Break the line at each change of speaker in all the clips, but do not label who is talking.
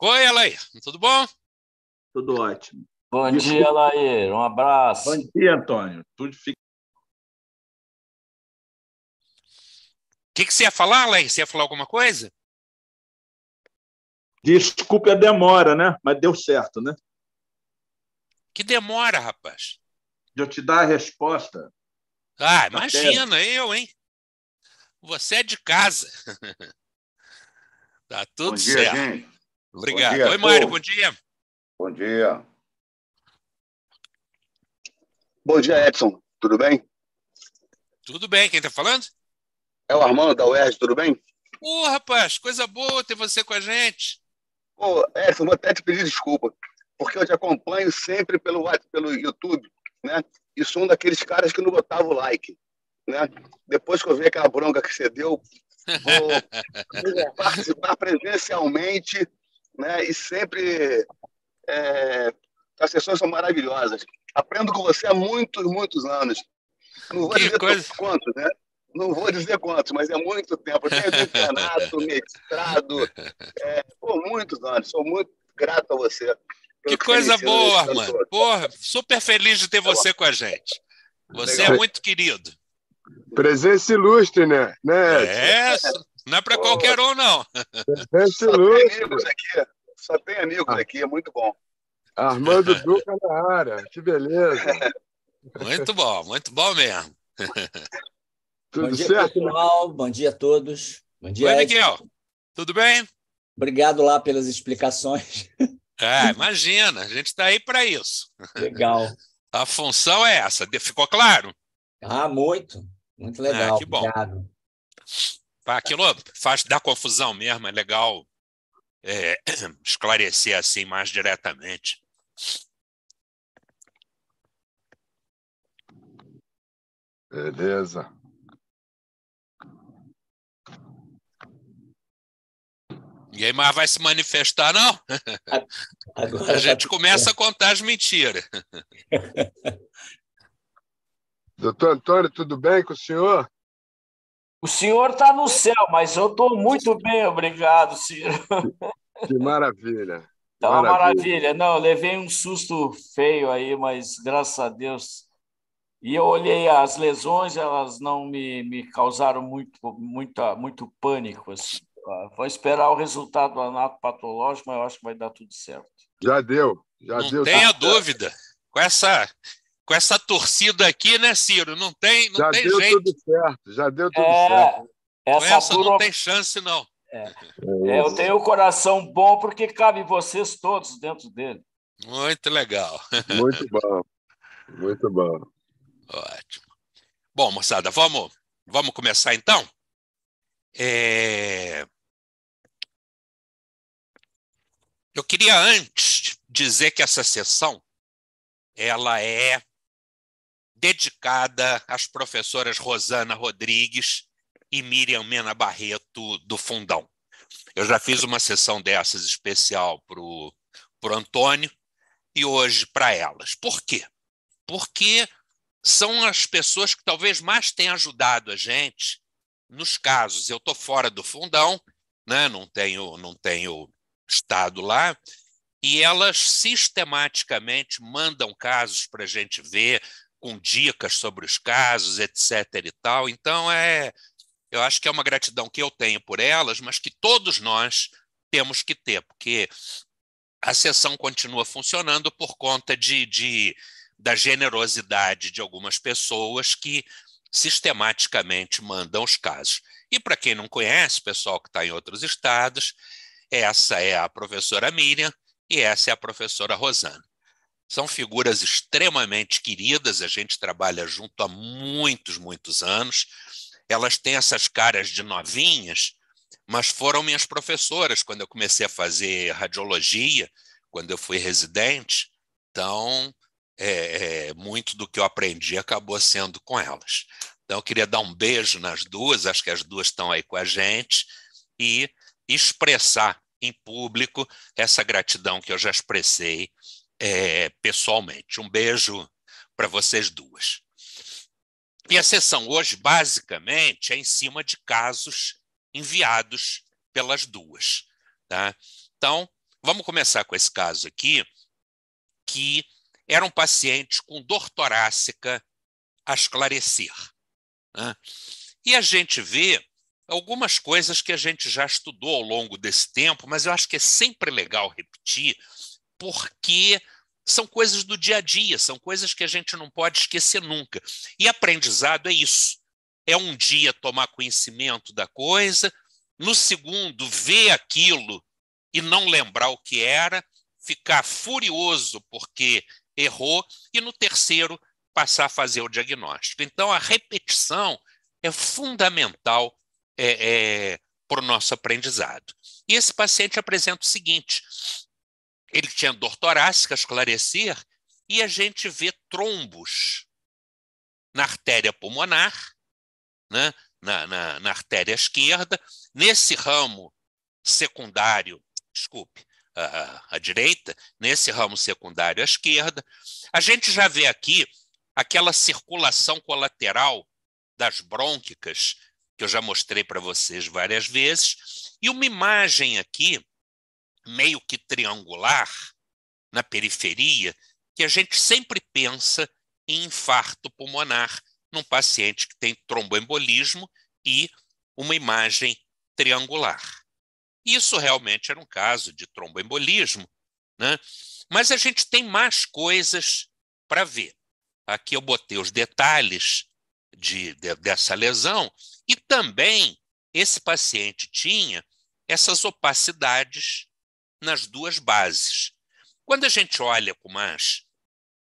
Oi, Alair, tudo bom? Tudo ótimo. Bom dia, Alair, um abraço. Bom dia, Antônio. Tudo fica. O
que, que você ia falar, Alair? Você ia falar alguma coisa?
Desculpe a demora, né? Mas deu certo, né?
Que demora, rapaz? De eu te dar a resposta. Ah, tá imagina, eu, hein? Você é de casa. tá tudo Bom dia, certo. Gente.
Obrigado. Dia, Oi, Mário, bom dia. Bom dia. Bom dia, Edson. Tudo bem?
Tudo bem. Quem está falando? É o Armando da UERJ, tudo bem? Ô, oh, rapaz, coisa boa ter você com a gente.
Ô, oh, Edson, vou até te pedir desculpa, porque eu te acompanho sempre pelo, pelo YouTube, né? E sou um daqueles caras que não botava o like, né? Depois que eu vi aquela bronca que você deu, vou participar presencialmente né? E sempre é, as sessões são maravilhosas. Aprendo com você há muitos, muitos anos. Não vou que dizer coisa... quantos, né? Não vou dizer quantos, mas é muito tempo. Eu tenho internato, mestrado, é, por muitos anos. Sou muito grato a você. Que coisa boa, mano. Porra, super feliz
de ter tá você bom. com a gente. Você Legal. é muito querido.
Presença ilustre, né? né? É,
não é para qualquer um, não.
Esse só tem amigos aqui. Só tem amigos ah. aqui, é muito bom. Armando Duca na área, que beleza.
muito bom, muito bom mesmo. Tudo bom dia, certo? Né? pessoal.
Bom dia a todos. Bom
dia, Oi, Miguel.
Tudo bem? Obrigado lá pelas
explicações.
Ah, imagina, a gente está aí para isso. Legal. A função é essa, ficou claro? Ah, muito. Muito legal. Ah, que bom. Obrigado. Aquilo faz, dar confusão mesmo, é legal é, esclarecer assim mais diretamente.
Beleza.
E aí, vai se manifestar, não? Agora a gente tá começa a contar as mentiras.
Doutor Antônio, tudo bem com o senhor? O senhor está no é. céu, mas eu estou muito bem, obrigado, Ciro. Que maravilha. Tá uma maravilha. Não, levei um susto feio aí, mas graças
a Deus. E eu olhei as lesões, elas não me, me causaram muito, muito muito pânico. Assim. Ah, vou esperar o resultado do anatopatológico,
mas eu acho que vai dar tudo certo.
Já deu, já não deu. Tá tenha dúvida.
Com essa com essa torcida aqui, né, Ciro? Não tem, não já tem deu jeito.
Tudo certo, já deu tudo é, certo.
Essa, essa não tem chance, não. É.
É, é eu tenho
o um coração bom porque cabe vocês todos dentro dele. Muito legal. Muito bom. Muito bom. Ótimo. Bom, moçada, vamos, vamos começar então? É... Eu queria antes dizer que essa sessão ela é dedicada às professoras Rosana Rodrigues e Miriam Mena Barreto, do Fundão. Eu já fiz uma sessão dessas especial para o Antônio e hoje para elas. Por quê? Porque são as pessoas que talvez mais tenham ajudado a gente nos casos. Eu estou fora do fundão, né? não, tenho, não tenho estado lá, e elas sistematicamente mandam casos para a gente ver, com dicas sobre os casos, etc. e tal. Então é, eu acho que é uma gratidão que eu tenho por elas, mas que todos nós temos que ter, porque a sessão continua funcionando por conta de, de da generosidade de algumas pessoas que sistematicamente mandam os casos. E para quem não conhece, pessoal que está em outros estados, essa é a professora Miriam e essa é a professora Rosana. São figuras extremamente queridas, a gente trabalha junto há muitos, muitos anos. Elas têm essas caras de novinhas, mas foram minhas professoras quando eu comecei a fazer radiologia, quando eu fui residente. Então, é, é, muito do que eu aprendi acabou sendo com elas. Então, eu queria dar um beijo nas duas, acho que as duas estão aí com a gente, e expressar em público essa gratidão que eu já expressei é, pessoalmente. Um beijo para vocês duas. E a sessão hoje, basicamente, é em cima de casos enviados pelas duas. Tá? Então, vamos começar com esse caso aqui, que era um paciente com dor torácica a esclarecer. Né? E a gente vê algumas coisas que a gente já estudou ao longo desse tempo, mas eu acho que é sempre legal repetir, porque são coisas do dia a dia, são coisas que a gente não pode esquecer nunca. E aprendizado é isso. É um dia tomar conhecimento da coisa, no segundo, ver aquilo e não lembrar o que era, ficar furioso porque errou, e no terceiro, passar a fazer o diagnóstico. Então, a repetição é fundamental é, é, para o nosso aprendizado. E esse paciente apresenta o seguinte: ele tinha dor torácica, esclarecer, e a gente vê trombos na artéria pulmonar, né? na, na, na artéria esquerda, nesse ramo secundário, desculpe, à, à direita, nesse ramo secundário à esquerda. A gente já vê aqui aquela circulação colateral das brônquicas, que eu já mostrei para vocês várias vezes, e uma imagem aqui meio que triangular na periferia que a gente sempre pensa em infarto pulmonar num paciente que tem tromboembolismo e uma imagem triangular. Isso realmente era um caso de tromboembolismo, né? mas a gente tem mais coisas para ver. Aqui eu botei os detalhes de, de, dessa lesão e também esse paciente tinha essas opacidades nas duas bases. Quando a gente olha com mais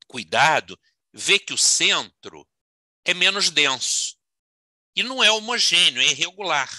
cuidado, vê que o centro é menos denso e não é homogêneo, é irregular.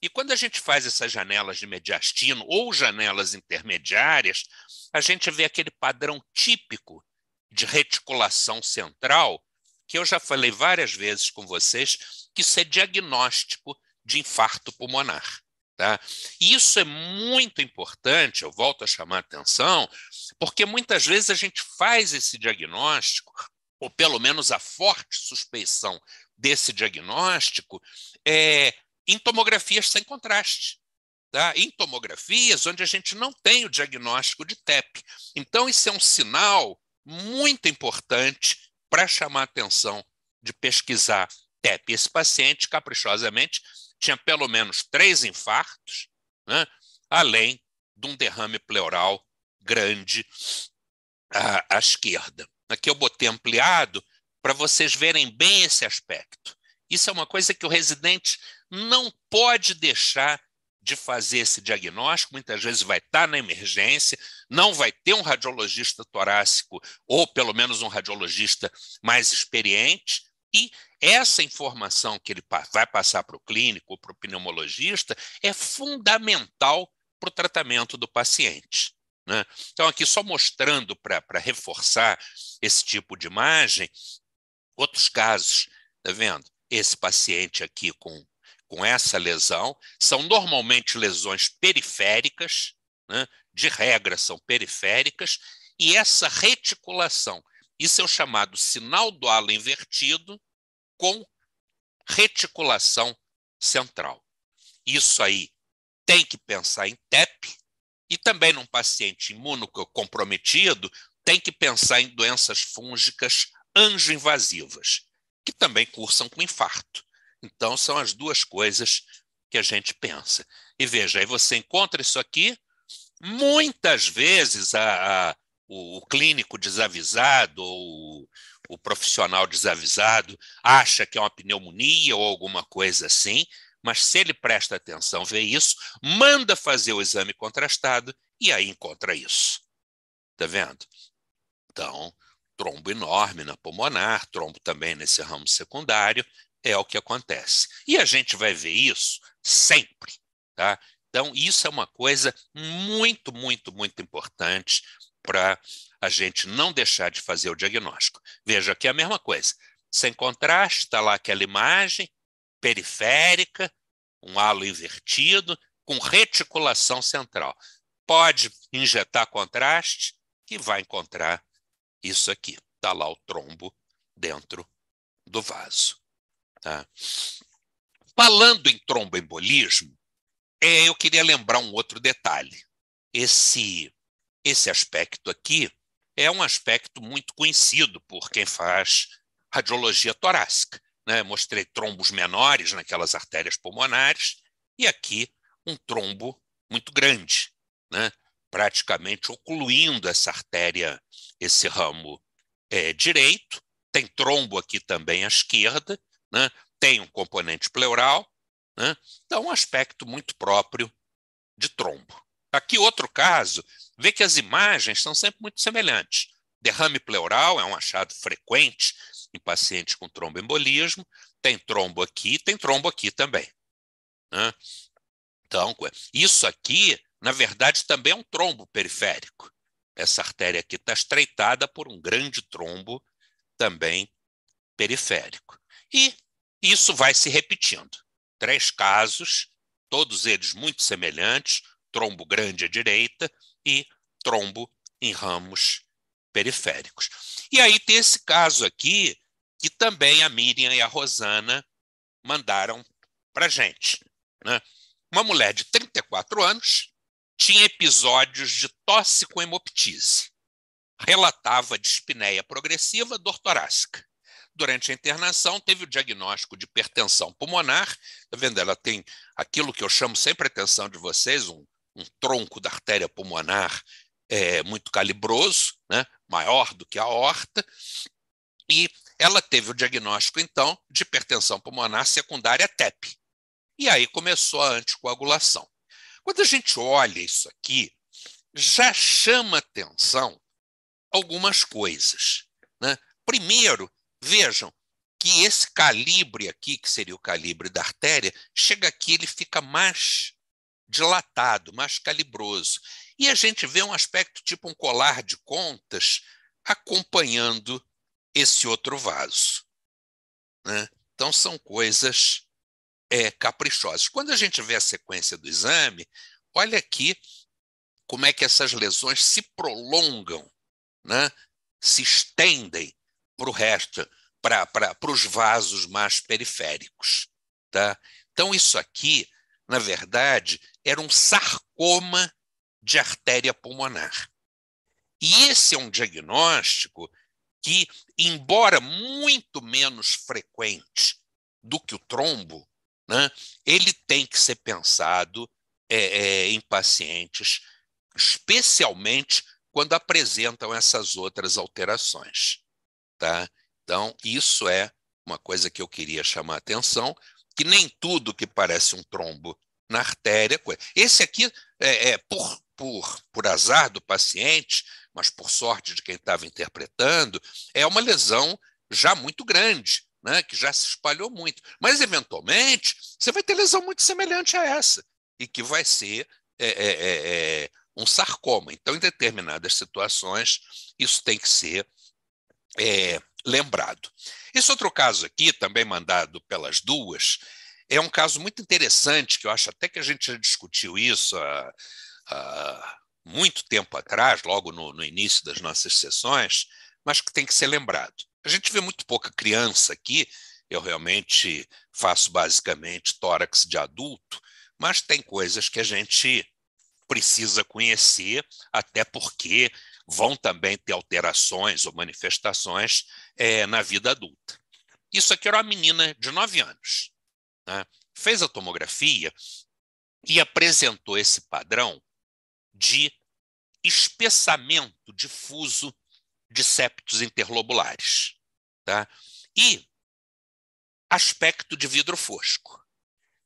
E quando a gente faz essas janelas de mediastino ou janelas intermediárias, a gente vê aquele padrão típico de reticulação central, que eu já falei várias vezes com vocês, que isso é diagnóstico de infarto pulmonar. Tá? Isso é muito importante, eu volto a chamar a atenção, porque muitas vezes a gente faz esse diagnóstico, ou pelo menos a forte suspeição desse diagnóstico, é, em tomografias sem contraste. Tá? Em tomografias onde a gente não tem o diagnóstico de TEP. Então, isso é um sinal muito importante para chamar a atenção de pesquisar TEP. Esse paciente, caprichosamente, tinha pelo menos três infartos, né? além de um derrame pleural grande à, à esquerda. Aqui eu botei ampliado para vocês verem bem esse aspecto. Isso é uma coisa que o residente não pode deixar de fazer esse diagnóstico, muitas vezes vai estar na emergência, não vai ter um radiologista torácico ou pelo menos um radiologista mais experiente, e essa informação que ele vai passar para o clínico ou para o pneumologista é fundamental para o tratamento do paciente. Né? Então, aqui só mostrando para reforçar esse tipo de imagem, outros casos, está vendo? Esse paciente aqui com, com essa lesão são normalmente lesões periféricas, né? de regra são periféricas, e essa reticulação isso é o chamado sinal do halo invertido com reticulação central. Isso aí tem que pensar em TEP e também num paciente imunocomprometido tem que pensar em doenças fúngicas invasivas que também cursam com infarto. Então são as duas coisas que a gente pensa. E veja, aí você encontra isso aqui, muitas vezes a, a o, o clínico desavisado ou o profissional desavisado acha que é uma pneumonia ou alguma coisa assim, mas se ele presta atenção, vê isso, manda fazer o exame contrastado e aí encontra isso. Tá vendo? Então, trombo enorme na pulmonar, trombo também nesse ramo secundário, é o que acontece. E a gente vai ver isso sempre, tá? Então, isso é uma coisa muito, muito, muito importante para a gente não deixar de fazer o diagnóstico. Veja que é a mesma coisa. Sem contraste, está lá aquela imagem periférica, um halo invertido, com reticulação central. Pode injetar contraste e vai encontrar isso aqui. Está lá o trombo dentro do vaso. Tá? Falando em tromboembolismo, é, eu queria lembrar um outro detalhe. Esse esse aspecto aqui é um aspecto muito conhecido por quem faz radiologia torácica. Né? Mostrei trombos menores naquelas artérias pulmonares e aqui um trombo muito grande, né? praticamente ocluindo essa artéria, esse ramo é, direito. Tem trombo aqui também à esquerda, né? tem um componente pleural, né? então um aspecto muito próprio de trombo. Aqui, outro caso, vê que as imagens são sempre muito semelhantes. Derrame pleural é um achado frequente em pacientes com tromboembolismo. Tem trombo aqui, tem trombo aqui também. Né? Então, isso aqui, na verdade, também é um trombo periférico. Essa artéria aqui está estreitada por um grande trombo também periférico. E isso vai se repetindo. Três casos, todos eles muito semelhantes, trombo grande à direita e trombo em ramos periféricos. E aí tem esse caso aqui, que também a Miriam e a Rosana mandaram para gente. Né? Uma mulher de 34 anos tinha episódios de tosse com hemoptise. Relatava dispneia progressiva, dor torácica. Durante a internação, teve o diagnóstico de hipertensão pulmonar. Está vendo? Ela tem aquilo que eu chamo sempre a atenção de vocês, um um tronco da artéria pulmonar é, muito calibroso, né, maior do que a horta, e ela teve o diagnóstico, então, de hipertensão pulmonar secundária TEP. E aí começou a anticoagulação. Quando a gente olha isso aqui, já chama atenção algumas coisas. Né? Primeiro, vejam que esse calibre aqui, que seria o calibre da artéria, chega aqui, ele fica mais dilatado, mais calibroso. E a gente vê um aspecto tipo um colar de contas acompanhando esse outro vaso. Né? Então, são coisas é, caprichosas. Quando a gente vê a sequência do exame, olha aqui como é que essas lesões se prolongam, né? se estendem para o resto, para os vasos mais periféricos. Tá? Então, isso aqui na verdade, era um sarcoma de artéria pulmonar. E esse é um diagnóstico que, embora muito menos frequente do que o trombo, né, ele tem que ser pensado é, é, em pacientes, especialmente quando apresentam essas outras alterações. Tá? Então, isso é uma coisa que eu queria chamar a atenção que nem tudo que parece um trombo na artéria. Esse aqui, é, é por, por, por azar do paciente, mas por sorte de quem estava interpretando, é uma lesão já muito grande, né, que já se espalhou muito. Mas, eventualmente, você vai ter lesão muito semelhante a essa, e que vai ser é, é, é, é um sarcoma. Então, em determinadas situações, isso tem que ser é, lembrado. Esse outro caso aqui, também mandado pelas duas, é um caso muito interessante, que eu acho até que a gente já discutiu isso há, há muito tempo atrás, logo no, no início das nossas sessões, mas que tem que ser lembrado. A gente vê muito pouca criança aqui, eu realmente faço basicamente tórax de adulto, mas tem coisas que a gente precisa conhecer, até porque vão também ter alterações ou manifestações é, na vida adulta. Isso aqui era uma menina de 9 anos. Né? Fez a tomografia e apresentou esse padrão de espessamento difuso de septos interlobulares. Tá? E aspecto de vidro fosco.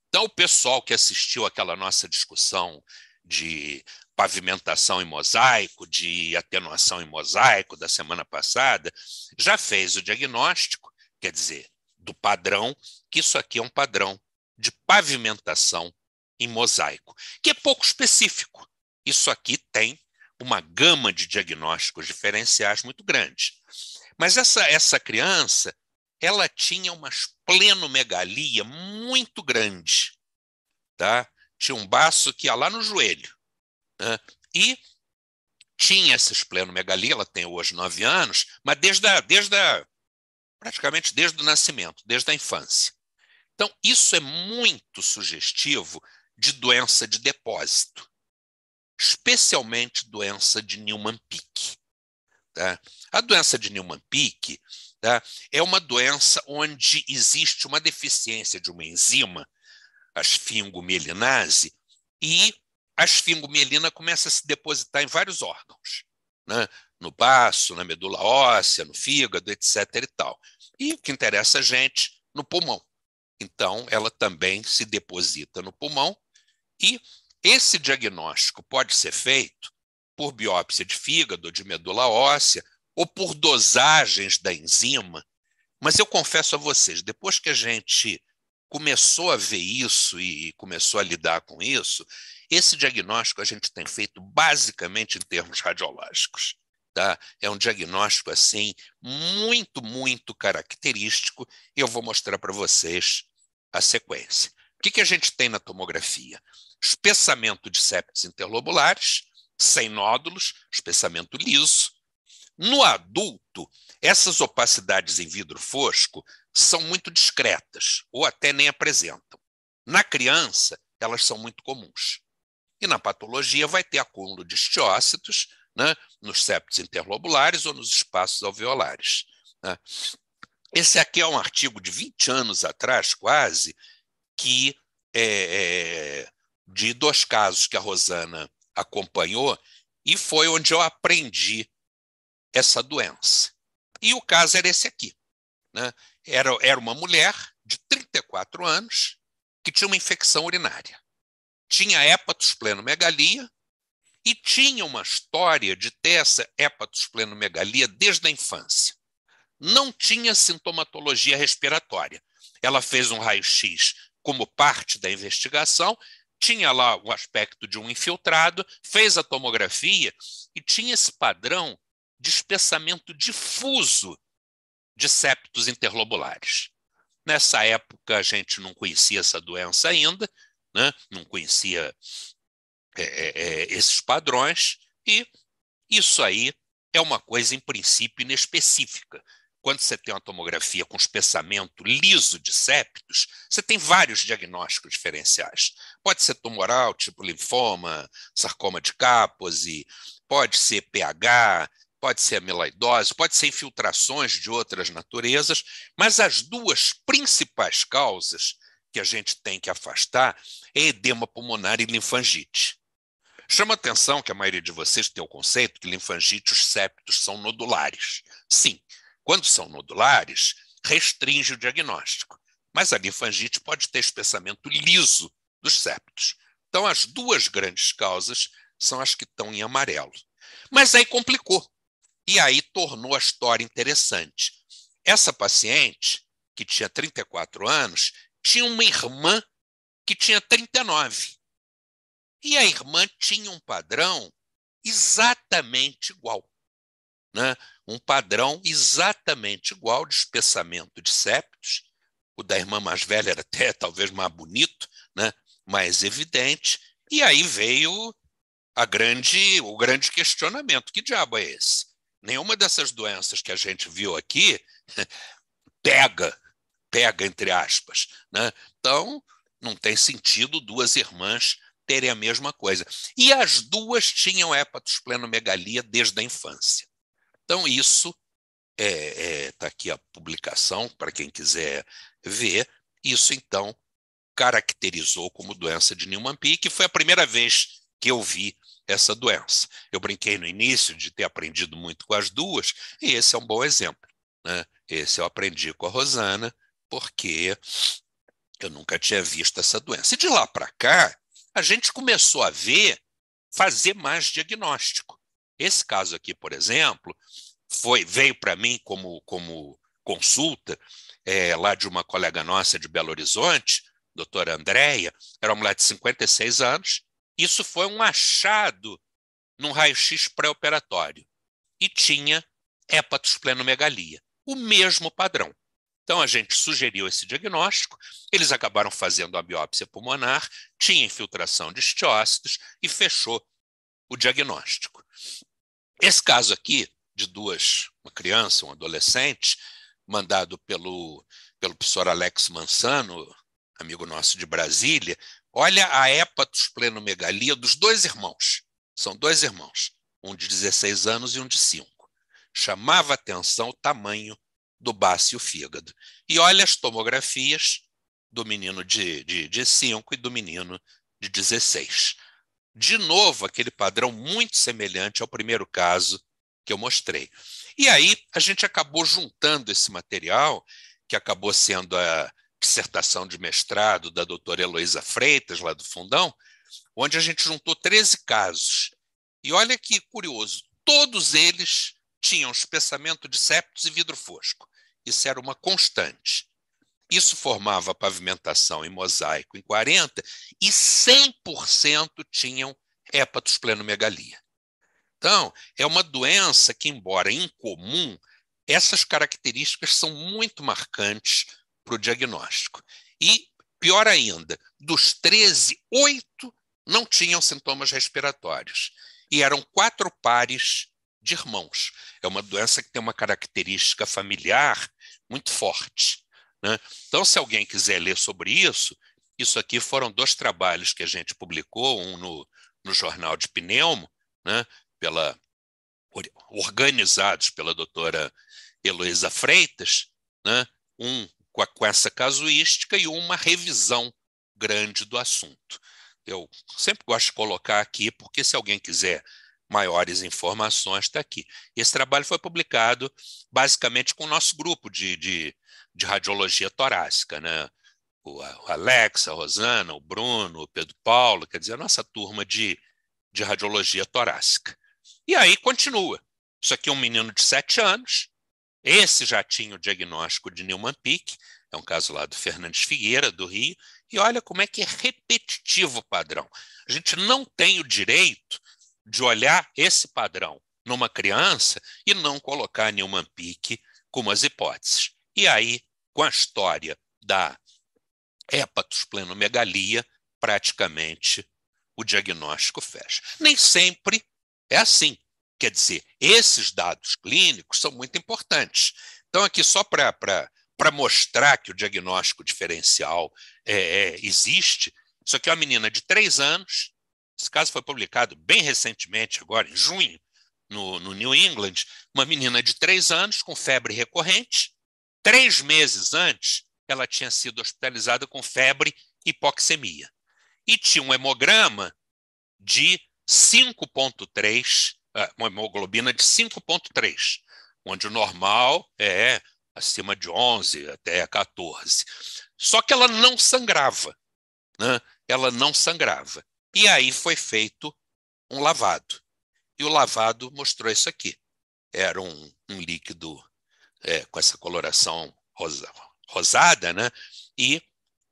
Então, o pessoal que assistiu aquela nossa discussão de pavimentação em mosaico, de atenuação em mosaico da semana passada, já fez o diagnóstico, quer dizer, do padrão, que isso aqui é um padrão de pavimentação em mosaico, que é pouco específico. Isso aqui tem uma gama de diagnósticos diferenciais muito grande. Mas essa, essa criança, ela tinha uma esplenomegalia muito grande, tá? Tinha um baço que ia lá no joelho, né? E tinha essa megalia ela tem hoje nove anos, mas desde, a, desde a, praticamente desde o nascimento, desde a infância. Então, isso é muito sugestivo de doença de depósito, especialmente doença de Newman-Pick. Tá? A doença de Newman-Pick tá? é uma doença onde existe uma deficiência de uma enzima, a esfingomelinase, e a esfingomielina começa a se depositar em vários órgãos, né? no baço, na medula óssea, no fígado, etc. E, tal. e o que interessa a gente, no pulmão. Então, ela também se deposita no pulmão e esse diagnóstico pode ser feito por biópsia de fígado, de medula óssea, ou por dosagens da enzima. Mas eu confesso a vocês, depois que a gente começou a ver isso e começou a lidar com isso, esse diagnóstico a gente tem feito basicamente em termos radiológicos. Tá? É um diagnóstico assim muito, muito característico e eu vou mostrar para vocês a sequência. O que, que a gente tem na tomografia? Espessamento de septos interlobulares, sem nódulos, espessamento liso. No adulto, essas opacidades em vidro fosco são muito discretas ou até nem apresentam. Na criança, elas são muito comuns. E na patologia vai ter acúmulo de estiócitos né, nos septos interlobulares ou nos espaços alveolares. Né. Esse aqui é um artigo de 20 anos atrás, quase, que é, é, de dois casos que a Rosana acompanhou e foi onde eu aprendi essa doença. E o caso era esse aqui. Né? Era, era uma mulher de 34 anos que tinha uma infecção urinária tinha Hépatos plenomegalia e tinha uma história de ter essa Hépatos plenomegalia desde a infância. Não tinha sintomatologia respiratória. Ela fez um raio-x como parte da investigação, tinha lá o aspecto de um infiltrado, fez a tomografia e tinha esse padrão de espessamento difuso de septos interlobulares. Nessa época, a gente não conhecia essa doença ainda, né? não conhecia é, é, é, esses padrões, e isso aí é uma coisa, em princípio, inespecífica. Quando você tem uma tomografia com espessamento liso de septos, você tem vários diagnósticos diferenciais. Pode ser tumoral, tipo linfoma, sarcoma de capose pode ser pH, pode ser amiloidose, pode ser infiltrações de outras naturezas, mas as duas principais causas que a gente tem que afastar é edema pulmonar e linfangite. Chama atenção que a maioria de vocês tem o conceito que linfangite, os septos são nodulares. Sim, quando são nodulares, restringe o diagnóstico. Mas a linfangite pode ter espessamento liso dos septos. Então, as duas grandes causas são as que estão em amarelo. Mas aí complicou. E aí tornou a história interessante. Essa paciente, que tinha 34 anos, tinha uma irmã que tinha 39. E a irmã tinha um padrão exatamente igual. Né? Um padrão exatamente igual de espessamento de septos. O da irmã mais velha era até talvez mais bonito, né? mais evidente. E aí veio a grande, o grande questionamento: que diabo é esse? Nenhuma dessas doenças que a gente viu aqui pega pega, entre aspas. Né? Então, não tem sentido duas irmãs terem a mesma coisa. E as duas tinham hepatos plenomegalia desde a infância. Então, isso está é, é, tá aqui a publicação, para quem quiser ver. Isso, então, caracterizou como doença de Newman-Pick, que foi a primeira vez que eu vi essa doença. Eu brinquei no início de ter aprendido muito com as duas, e esse é um bom exemplo. Né? Esse eu aprendi com a Rosana, porque eu nunca tinha visto essa doença. E de lá para cá, a gente começou a ver, fazer mais diagnóstico. Esse caso aqui, por exemplo, foi veio para mim como, como consulta é, lá de uma colega nossa de Belo Horizonte, doutora Andréia, era uma mulher de 56 anos. Isso foi um achado num raio-x pré-operatório e tinha hepatosplenomegalia, o mesmo padrão. Então a gente sugeriu esse diagnóstico, eles acabaram fazendo a biópsia pulmonar, tinha infiltração de estiócitos e fechou o diagnóstico. Esse caso aqui, de duas, uma criança, um adolescente, mandado pelo, pelo professor Alex Mansano, amigo nosso de Brasília, olha a hepatos plenomegalia dos dois irmãos. São dois irmãos, um de 16 anos e um de 5. Chamava atenção o tamanho do baço e o fígado. E olha as tomografias do menino de, de, de 5 e do menino de 16. De novo, aquele padrão muito semelhante ao primeiro caso que eu mostrei. E aí a gente acabou juntando esse material, que acabou sendo a dissertação de mestrado da doutora Heloísa Freitas, lá do Fundão, onde a gente juntou 13 casos. E olha que curioso, todos eles tinham espessamento de septos e vidro fosco. Isso era uma constante. Isso formava pavimentação em mosaico em 40 e 100% tinham hepatosplenomegalia. Então, é uma doença que, embora incomum, essas características são muito marcantes para o diagnóstico. E, pior ainda, dos 13, oito não tinham sintomas respiratórios. E eram quatro pares de irmãos. É uma doença que tem uma característica familiar muito forte. Né? Então, se alguém quiser ler sobre isso, isso aqui foram dois trabalhos que a gente publicou, um no, no jornal de Pneumo, né, pela, organizados pela doutora Heloísa Freitas, né, um com, a, com essa casuística e uma revisão grande do assunto. Eu sempre gosto de colocar aqui, porque se alguém quiser maiores informações está aqui. esse trabalho foi publicado basicamente com o nosso grupo de, de, de radiologia torácica, né? O Alex, a Rosana, o Bruno, o Pedro Paulo, quer dizer, a nossa turma de, de radiologia torácica. E aí continua. Isso aqui é um menino de sete anos, esse já tinha o diagnóstico de Newman Pick, é um caso lá do Fernandes Figueira, do Rio, e olha como é que é repetitivo o padrão. A gente não tem o direito de olhar esse padrão numa criança e não colocar nenhuma pique como as hipóteses. E aí, com a história da hepatosplenomegalia, praticamente o diagnóstico fecha. Nem sempre é assim. Quer dizer, esses dados clínicos são muito importantes. Então, aqui, só para mostrar que o diagnóstico diferencial é, é, existe, isso aqui é uma menina de três anos, esse caso foi publicado bem recentemente, agora em junho, no, no New England. Uma menina de três anos com febre recorrente. Três meses antes, ela tinha sido hospitalizada com febre e hipoxemia. E tinha um hemograma de 5,3, ah, uma hemoglobina de 5,3, onde o normal é acima de 11 até 14. Só que ela não sangrava, né? ela não sangrava. E aí foi feito um lavado. E o lavado mostrou isso aqui. Era um, um líquido é, com essa coloração rosa, rosada, né? E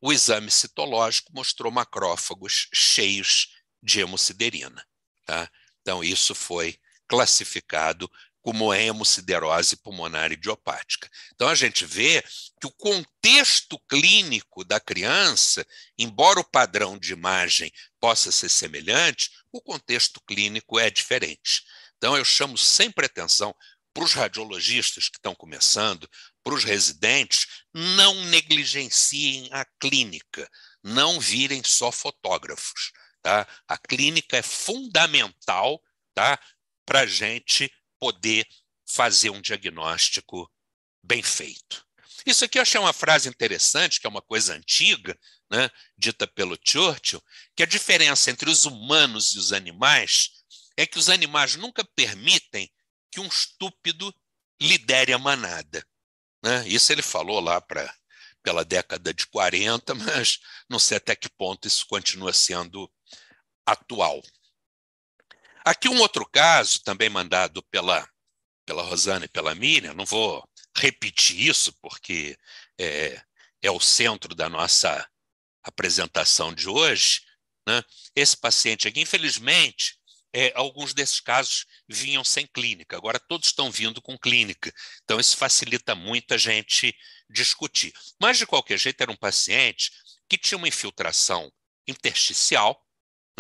o exame citológico mostrou macrófagos cheios de hemociderina. Tá? Então, isso foi classificado como hemosiderose pulmonar idiopática. Então, a gente vê que o contexto clínico da criança, embora o padrão de imagem possa ser semelhante, o contexto clínico é diferente. Então, eu chamo sempre atenção para os radiologistas que estão começando, para os residentes, não negligenciem a clínica, não virem só fotógrafos. Tá? A clínica é fundamental tá? para a gente poder fazer um diagnóstico bem feito. Isso aqui eu achei uma frase interessante, que é uma coisa antiga, né, dita pelo Churchill, que a diferença entre os humanos e os animais é que os animais nunca permitem que um estúpido lidere a manada. Né? Isso ele falou lá para pela década de 40, mas não sei até que ponto isso continua sendo atual. Aqui um outro caso, também mandado pela, pela Rosana e pela Miriam, não vou repetir isso, porque é, é o centro da nossa apresentação de hoje. Né? Esse paciente aqui, infelizmente, é, alguns desses casos vinham sem clínica, agora todos estão vindo com clínica, então isso facilita muito a gente discutir. Mas, de qualquer jeito, era um paciente que tinha uma infiltração intersticial,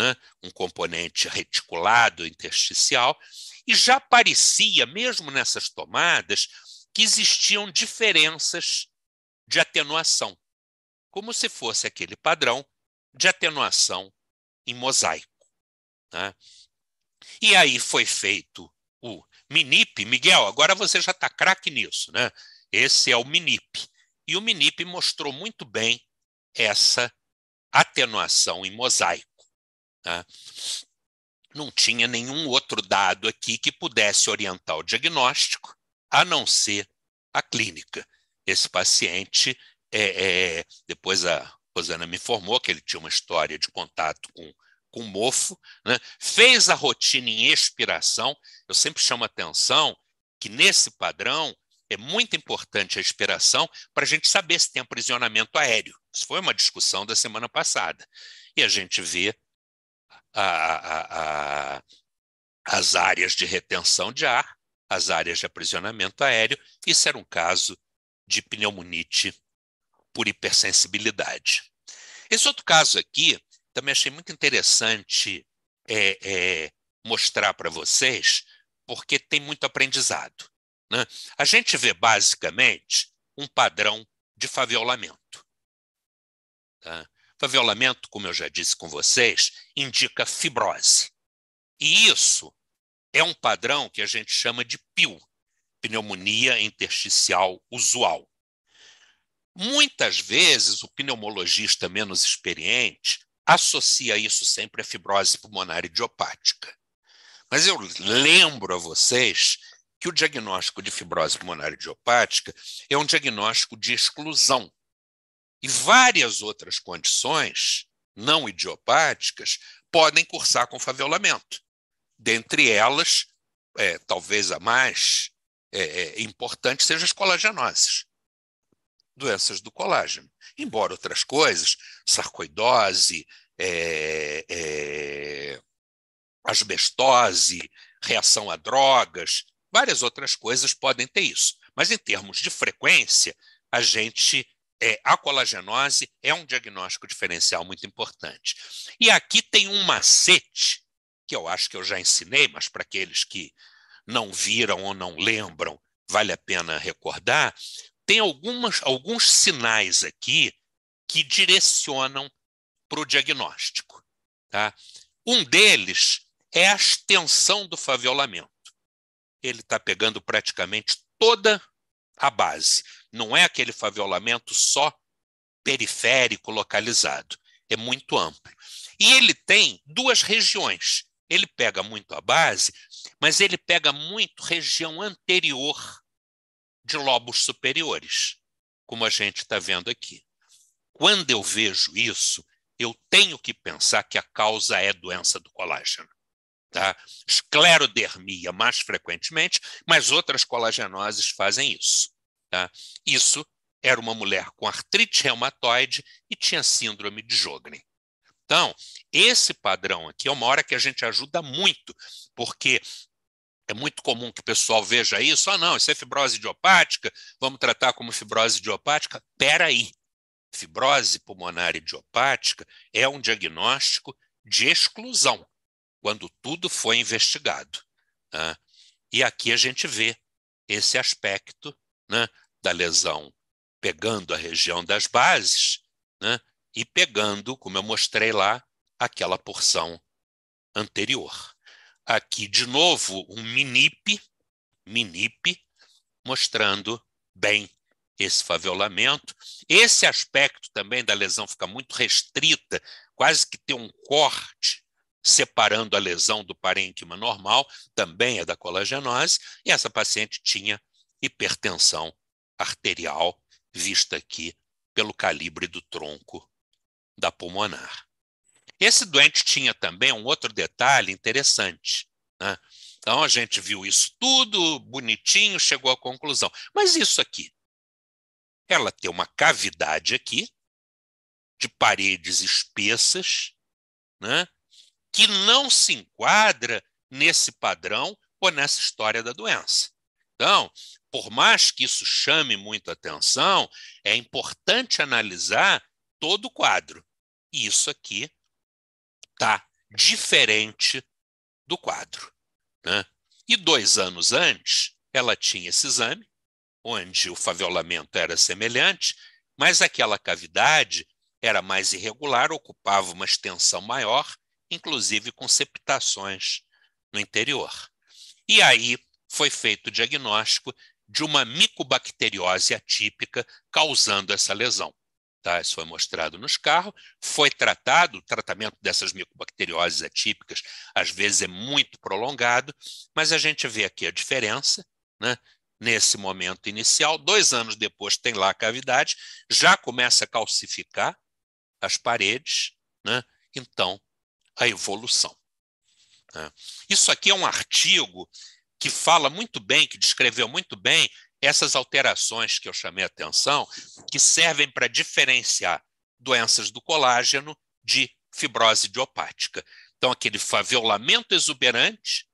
né, um componente reticulado intersticial, e já parecia, mesmo nessas tomadas, que existiam diferenças de atenuação, como se fosse aquele padrão de atenuação em mosaico. Né? E aí foi feito o MINIP. Miguel, agora você já está craque nisso, né? Esse é o MINIP. E o MINIP mostrou muito bem essa atenuação em mosaico. Tá? Não tinha nenhum outro dado aqui que pudesse orientar o diagnóstico, a não ser a clínica. Esse paciente, é, é, depois a Rosana me informou que ele tinha uma história de contato com, com mofo, né? fez a rotina em expiração. Eu sempre chamo a atenção que nesse padrão é muito importante a expiração para a gente saber se tem aprisionamento aéreo. Isso foi uma discussão da semana passada. E a gente vê a, a, a, as áreas de retenção de ar, as áreas de aprisionamento aéreo. Isso era um caso de pneumonite por hipersensibilidade. Esse outro caso aqui, também achei muito interessante é, é, mostrar para vocês, porque tem muito aprendizado. Né? A gente vê basicamente um padrão de faviolamento. Tá? Faviolamento, como eu já disse com vocês, indica fibrose. E isso é um padrão que a gente chama de PIL, pneumonia intersticial usual. Muitas vezes o pneumologista menos experiente associa isso sempre à fibrose pulmonar idiopática. Mas eu lembro a vocês que o diagnóstico de fibrose pulmonar idiopática é um diagnóstico de exclusão e várias outras condições não idiopáticas podem cursar com favelamento. Dentre elas, é, talvez a mais é, é, importante seja as colagenoses, doenças do colágeno. Embora outras coisas, sarcoidose, é, é, asbestose, reação a drogas, várias outras coisas podem ter isso. Mas em termos de frequência, a gente é, a colagenose é um diagnóstico diferencial muito importante. E aqui tem um macete, que eu acho que eu já ensinei, mas para aqueles que não viram ou não lembram, vale a pena recordar. Tem algumas, alguns sinais aqui que direcionam para o diagnóstico. Tá? Um deles é a extensão do faviolamento. Ele está pegando praticamente toda a base não é aquele favelamento só periférico, localizado. É muito amplo. E ele tem duas regiões. Ele pega muito a base, mas ele pega muito região anterior de lobos superiores, como a gente está vendo aqui. Quando eu vejo isso, eu tenho que pensar que a causa é doença do colágeno. Tá? Esclerodermia mais frequentemente, mas outras colagenoses fazem isso. Tá? Isso era uma mulher com artrite reumatoide e tinha síndrome de Sjögren. Então, esse padrão aqui é uma hora que a gente ajuda muito, porque é muito comum que o pessoal veja isso, ah não, isso é fibrose idiopática, vamos tratar como fibrose idiopática. Peraí, fibrose pulmonar idiopática é um diagnóstico de exclusão, quando tudo foi investigado. Né? E aqui a gente vê esse aspecto né, da lesão pegando a região das bases né, e pegando, como eu mostrei lá, aquela porção anterior. Aqui, de novo, um minip, minip, mostrando bem esse favelamento. Esse aspecto também da lesão fica muito restrita, quase que tem um corte separando a lesão do parênquima normal, também é da colagenose, e essa paciente tinha hipertensão arterial vista aqui pelo calibre do tronco da pulmonar. Esse doente tinha também um outro detalhe interessante. Né? Então a gente viu isso tudo bonitinho, chegou à conclusão. Mas isso aqui, ela tem uma cavidade aqui de paredes espessas, né? que não se enquadra nesse padrão ou nessa história da doença. Então, por mais que isso chame muita atenção, é importante analisar todo o quadro. E isso aqui está diferente do quadro. Né? E dois anos antes, ela tinha esse exame, onde o favelamento era semelhante, mas aquela cavidade era mais irregular, ocupava uma extensão maior, inclusive com septações no interior. E aí, foi feito o diagnóstico de uma micobacteriose atípica causando essa lesão. Tá, isso foi mostrado nos carros, foi tratado, o tratamento dessas micobacterioses atípicas às vezes é muito prolongado, mas a gente vê aqui a diferença, né? nesse momento inicial, dois anos depois tem lá a cavidade, já começa a calcificar as paredes, né? então a evolução. Né? Isso aqui é um artigo que fala muito bem, que descreveu muito bem essas alterações que eu chamei a atenção, que servem para diferenciar doenças do colágeno de fibrose idiopática. Então, aquele faveulamento exuberante,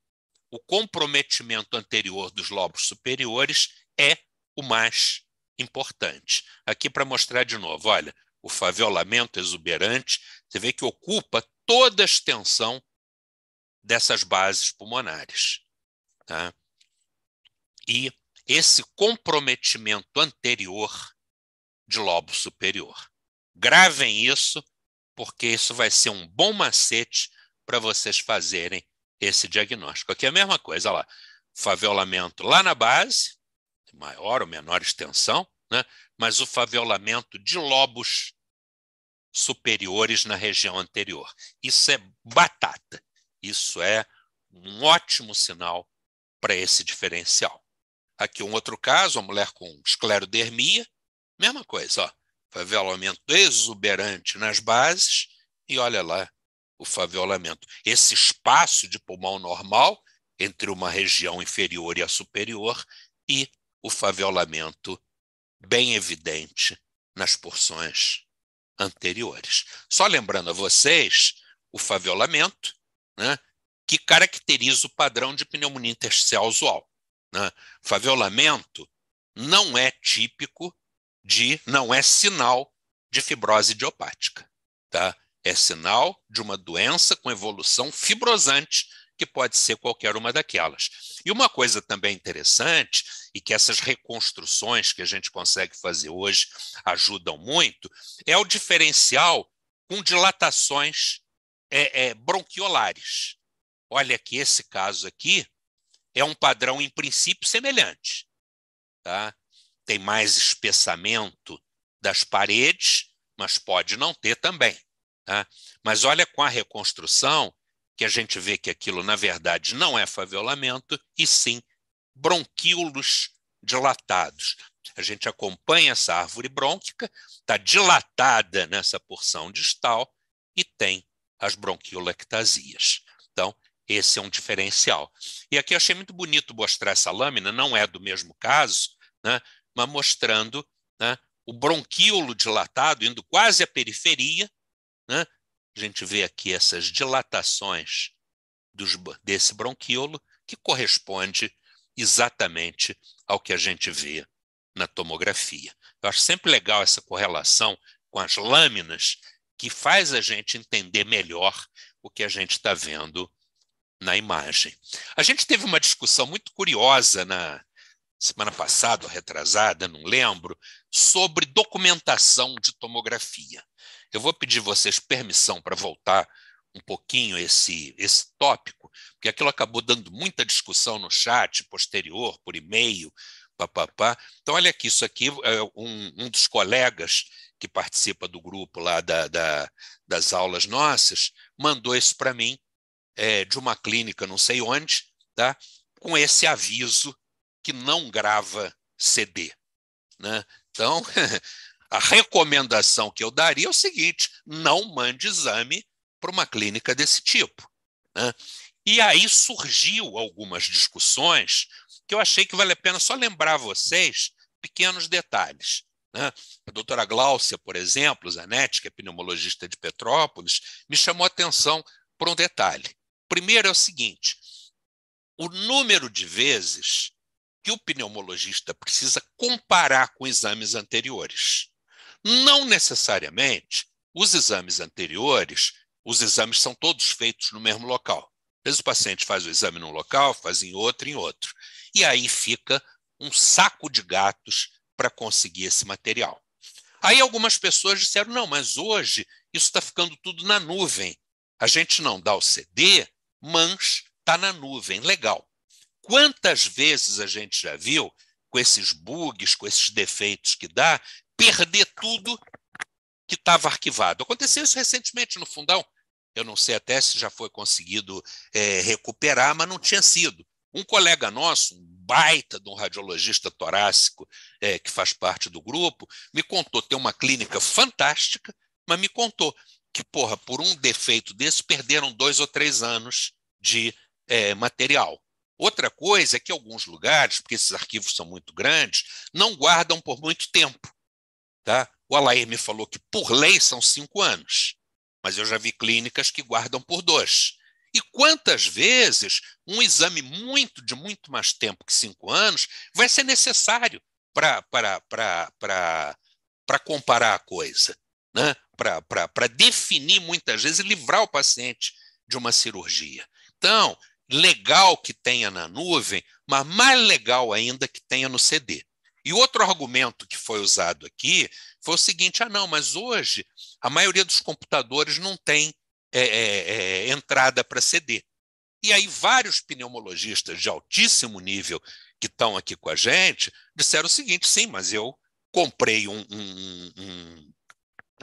o comprometimento anterior dos lobos superiores é o mais importante. Aqui para mostrar de novo, olha, o favelamento exuberante, você vê que ocupa toda a extensão dessas bases pulmonares. Tá? E esse comprometimento anterior de lobo superior. Gravem isso, porque isso vai ser um bom macete para vocês fazerem esse diagnóstico. Aqui é a mesma coisa, lá, favelamento lá na base, maior ou menor extensão, né? mas o favelamento de lobos superiores na região anterior. Isso é batata. Isso é um ótimo sinal para esse diferencial. Aqui um outro caso, uma mulher com esclerodermia, mesma coisa, ó, favelamento exuberante nas bases e olha lá o favelamento. Esse espaço de pulmão normal entre uma região inferior e a superior e o favelamento bem evidente nas porções anteriores. Só lembrando a vocês, o favelamento né, que caracteriza o padrão de pneumonia intersticial usual. Né? não é típico de, não é sinal de fibrose idiopática. Tá? É sinal de uma doença com evolução fibrosante, que pode ser qualquer uma daquelas. E uma coisa também interessante, e que essas reconstruções que a gente consegue fazer hoje ajudam muito, é o diferencial com dilatações é, é, bronquiolares olha que esse caso aqui é um padrão em princípio semelhante. Tá? Tem mais espessamento das paredes, mas pode não ter também. Tá? Mas olha com a reconstrução que a gente vê que aquilo, na verdade, não é favelamento, e sim bronquíolos dilatados. A gente acompanha essa árvore brônquica, está dilatada nessa porção distal e tem as bronquiolectasias. Então, esse é um diferencial. E aqui eu achei muito bonito mostrar essa lâmina, não é do mesmo caso, né, mas mostrando né, o bronquíolo dilatado indo quase à periferia. Né? A gente vê aqui essas dilatações dos, desse bronquíolo, que corresponde exatamente ao que a gente vê na tomografia. Eu acho sempre legal essa correlação com as lâminas, que faz a gente entender melhor o que a gente está vendo na imagem. A gente teve uma discussão muito curiosa na semana passada, retrasada, não lembro, sobre documentação de tomografia. Eu vou pedir vocês permissão para voltar um pouquinho esse, esse tópico, porque aquilo acabou dando muita discussão no chat posterior, por e-mail, papapá. Então, olha aqui, isso aqui é um, um dos colegas que participa do grupo lá da, da das aulas nossas, mandou isso para mim é, de uma clínica, não sei onde, tá? com esse aviso que não grava CD. Né? Então, a recomendação que eu daria é o seguinte: não mande exame para uma clínica desse tipo. Né? E aí surgiu algumas discussões que eu achei que vale a pena só lembrar vocês pequenos detalhes. Né? A doutora Gláucia, por exemplo, Zanetti, que é pneumologista de Petrópolis, me chamou a atenção por um detalhe. Primeiro é o seguinte: o número de vezes que o pneumologista precisa comparar com exames anteriores. Não necessariamente os exames anteriores, os exames são todos feitos no mesmo local. Às vezes o paciente faz o exame num local, faz em outro, em outro. E aí fica um saco de gatos para conseguir esse material. Aí algumas pessoas disseram: não, mas hoje isso está ficando tudo na nuvem. A gente não dá o CD, Mans está na nuvem, legal. Quantas vezes a gente já viu, com esses bugs, com esses defeitos que dá, perder tudo que estava arquivado? Aconteceu isso recentemente no fundão. Eu não sei até se já foi conseguido é, recuperar, mas não tinha sido. Um colega nosso, um baita de um radiologista torácico é, que faz parte do grupo, me contou, tem uma clínica fantástica, mas me contou que, porra, por um defeito desse, perderam dois ou três anos de é, material. Outra coisa é que alguns lugares, porque esses arquivos são muito grandes, não guardam por muito tempo. Tá? O Alair me falou que, por lei, são cinco anos, mas eu já vi clínicas que guardam por dois. E quantas vezes um exame muito de muito mais tempo que cinco anos vai ser necessário para comparar a coisa? né, para definir muitas vezes e livrar o paciente de uma cirurgia. Então, legal que tenha na nuvem, mas mais legal ainda que tenha no CD. E outro argumento que foi usado aqui foi o seguinte: ah, não, mas hoje a maioria dos computadores não tem é, é, é, entrada para CD. E aí, vários pneumologistas de altíssimo nível que estão aqui com a gente disseram o seguinte: sim, mas eu comprei um, um, um,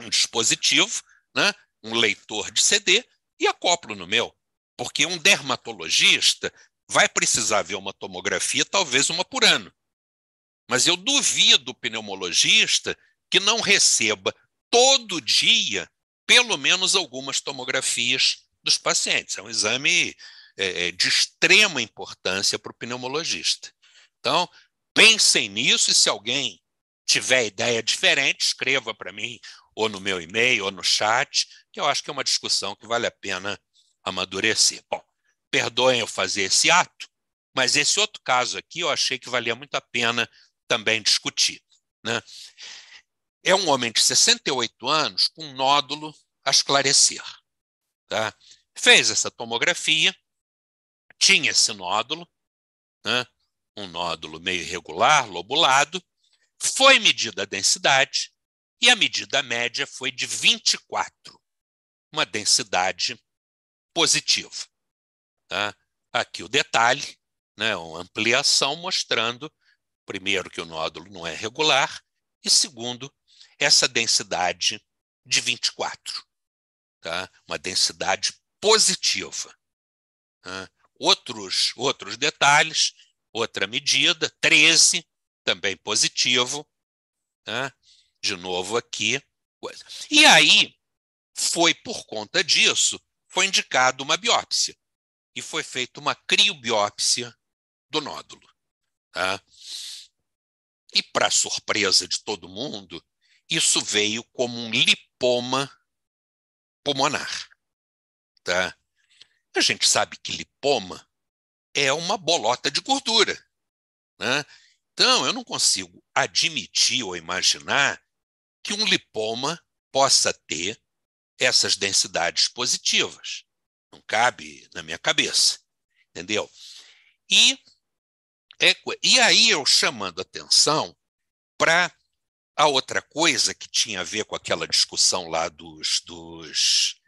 um dispositivo, né, um leitor de CD, e acoplo no meu. Porque um dermatologista vai precisar ver uma tomografia, talvez uma por ano. Mas eu duvido o pneumologista que não receba todo dia, pelo menos algumas tomografias dos pacientes. É um exame é, é, de extrema importância para o pneumologista. Então, pensem nisso e se alguém tiver ideia diferente, escreva para mim ou no meu e-mail, ou no chat, que eu acho que é uma discussão que vale a pena amadurecer. Bom, perdoem eu fazer esse ato, mas esse outro caso aqui eu achei que valia muito a pena também discutir. Né? É um homem de 68 anos com um nódulo a esclarecer. Tá? Fez essa tomografia, tinha esse nódulo, né? um nódulo meio irregular, lobulado, foi medida a densidade, e a medida média foi de 24, uma densidade positiva. Tá? Aqui o detalhe, né, uma ampliação mostrando, primeiro, que o nódulo não é regular, e segundo, essa densidade de 24, tá? uma densidade positiva. Tá? Outros, outros detalhes, outra medida, 13, também positivo, tá? de novo aqui. E aí, foi por conta disso, foi indicada uma biópsia. E foi feita uma criobiópsia do nódulo. Tá? E, para surpresa de todo mundo, isso veio como um lipoma pulmonar. Tá? A gente sabe que lipoma é uma bolota de gordura. Né? Então, eu não consigo admitir ou imaginar que um lipoma possa ter essas densidades positivas. Não cabe na minha cabeça, entendeu? E, é, e aí eu chamando atenção para a outra coisa que tinha a ver com aquela discussão lá dos, dos,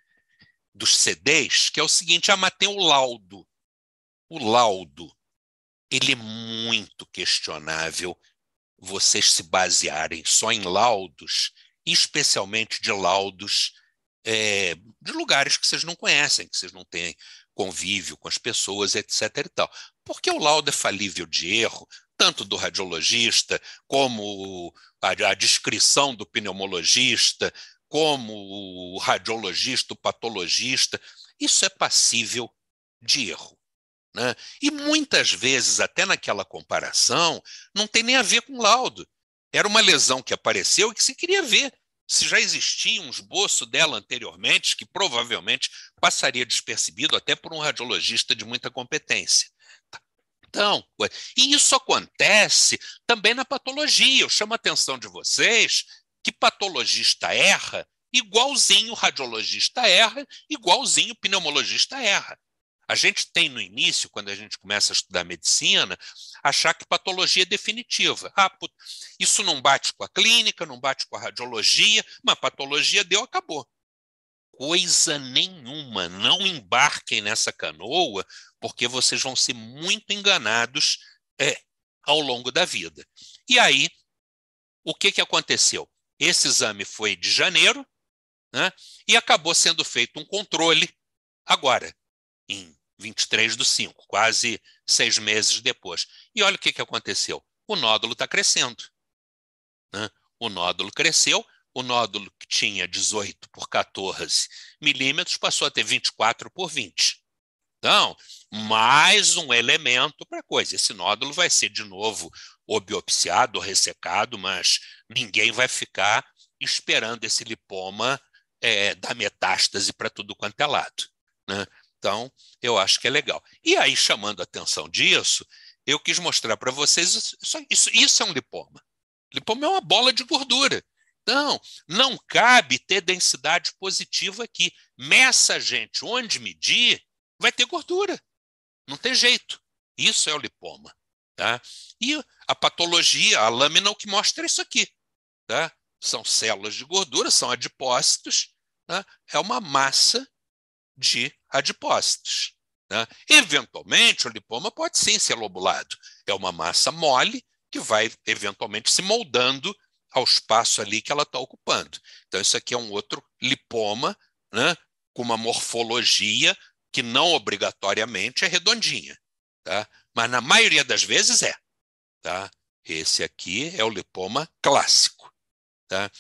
dos CDs, que é o seguinte: ah, mas tem o laudo. O laudo ele é muito questionável vocês se basearem só em laudos, especialmente de laudos é, de lugares que vocês não conhecem, que vocês não têm convívio com as pessoas, etc. E tal. Porque o laudo é falível de erro, tanto do radiologista, como a, a descrição do pneumologista, como o radiologista, o patologista, isso é passível de erro. Né? E muitas vezes, até naquela comparação, não tem nem a ver com laudo. Era uma lesão que apareceu e que se queria ver se já existia um esboço dela anteriormente, que provavelmente passaria despercebido até por um radiologista de muita competência. Tá. Então, e isso acontece também na patologia. Eu chamo a atenção de vocês que patologista erra igualzinho radiologista erra, igualzinho pneumologista erra. A gente tem no início, quando a gente começa a estudar medicina, achar que patologia é definitiva. Ah, put... isso não bate com a clínica, não bate com a radiologia, mas patologia deu, acabou. Coisa nenhuma, não embarquem nessa canoa, porque vocês vão ser muito enganados é, ao longo da vida. E aí, o que, que aconteceu? Esse exame foi de janeiro né, e acabou sendo feito um controle agora em 23 do 5, quase seis meses depois. E olha o que, que aconteceu: o nódulo está crescendo. Né? O nódulo cresceu, o nódulo que tinha 18 por 14 milímetros passou a ter 24 por 20. Então, mais um elemento para a coisa. Esse nódulo vai ser de novo obiopsiado, biopsiado ou ressecado, mas ninguém vai ficar esperando esse lipoma é, da metástase para tudo quanto é lado. Né? Então, eu acho que é legal. E aí, chamando a atenção disso, eu quis mostrar para vocês: isso, isso, isso é um lipoma. Lipoma é uma bola de gordura. Então, não cabe ter densidade positiva aqui. Meça, gente, onde medir, vai ter gordura. Não tem jeito. Isso é o lipoma. Tá? E a patologia, a lâmina, é o que mostra é isso aqui. Tá? São células de gordura, são adipócitos, tá? é uma massa de adipócitos. Né? Eventualmente, o lipoma pode sim ser lobulado. É uma massa mole que vai eventualmente se moldando ao espaço ali que ela está ocupando. Então, isso aqui é um outro lipoma né, com uma morfologia que não obrigatoriamente é redondinha, tá? mas na maioria das vezes é. Tá? Esse aqui é o lipoma clássico. Tá?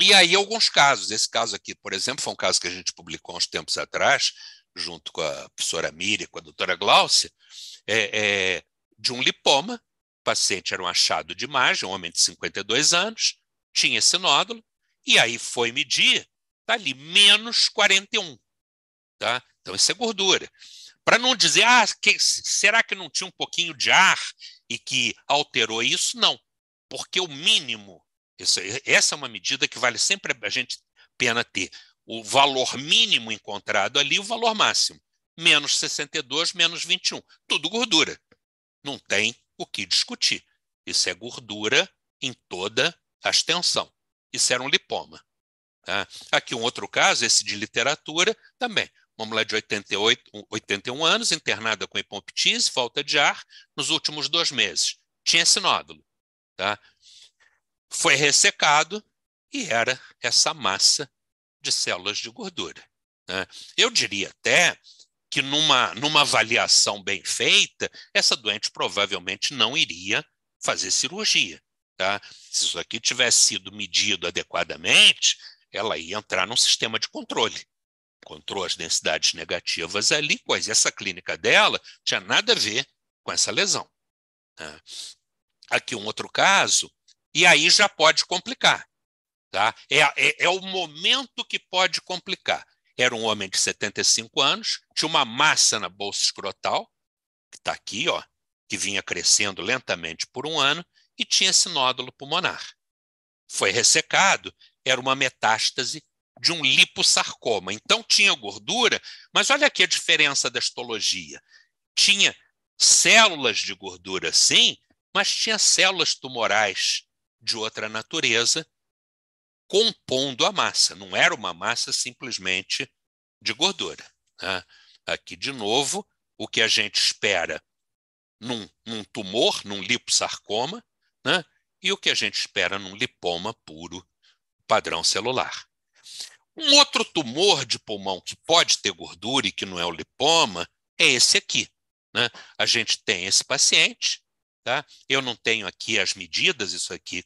E aí, alguns casos. Esse caso aqui, por exemplo, foi um caso que a gente publicou uns tempos atrás, junto com a professora Miriam, com a doutora Glaucia, é, é, de um lipoma. O paciente era um achado de imagem, um homem de 52 anos, tinha esse nódulo, e aí foi medir, está ali, menos 41. Tá? Então, isso é gordura. Para não dizer, ah, que, será que não tinha um pouquinho de ar e que alterou isso? Não, porque o mínimo isso, essa é uma medida que vale sempre a gente pena ter o valor mínimo encontrado ali e o valor máximo. Menos 62, menos 21. Tudo gordura. Não tem o que discutir. Isso é gordura em toda a extensão. Isso era um lipoma. Tá? Aqui um outro caso, esse de literatura, também. Vamos lá de 88, 81 anos, internada com hipoptise, falta de ar, nos últimos dois meses. Tinha esse nódulo. Tá? foi ressecado e era essa massa de células de gordura. Né? Eu diria até que numa, numa avaliação bem feita, essa doente provavelmente não iria fazer cirurgia. Tá? Se isso aqui tivesse sido medido adequadamente, ela ia entrar num sistema de controle. Encontrou as densidades negativas ali, pois essa clínica dela tinha nada a ver com essa lesão. Né? Aqui um outro caso e aí já pode complicar. Tá? É, é, é o momento que pode complicar. Era um homem de 75 anos, tinha uma massa na bolsa escrotal, que está aqui, ó, que vinha crescendo lentamente por um ano, e tinha esse nódulo pulmonar. Foi ressecado, era uma metástase de um liposarcoma. Então tinha gordura, mas olha aqui a diferença da histologia. Tinha células de gordura, sim, mas tinha células tumorais de outra natureza, compondo a massa. Não era uma massa simplesmente de gordura. Né? Aqui, de novo, o que a gente espera num, num tumor, num liposarcoma, né? e o que a gente espera num lipoma puro padrão celular. Um outro tumor de pulmão que pode ter gordura e que não é o lipoma é esse aqui. Né? A gente tem esse paciente, Tá? Eu não tenho aqui as medidas, isso aqui,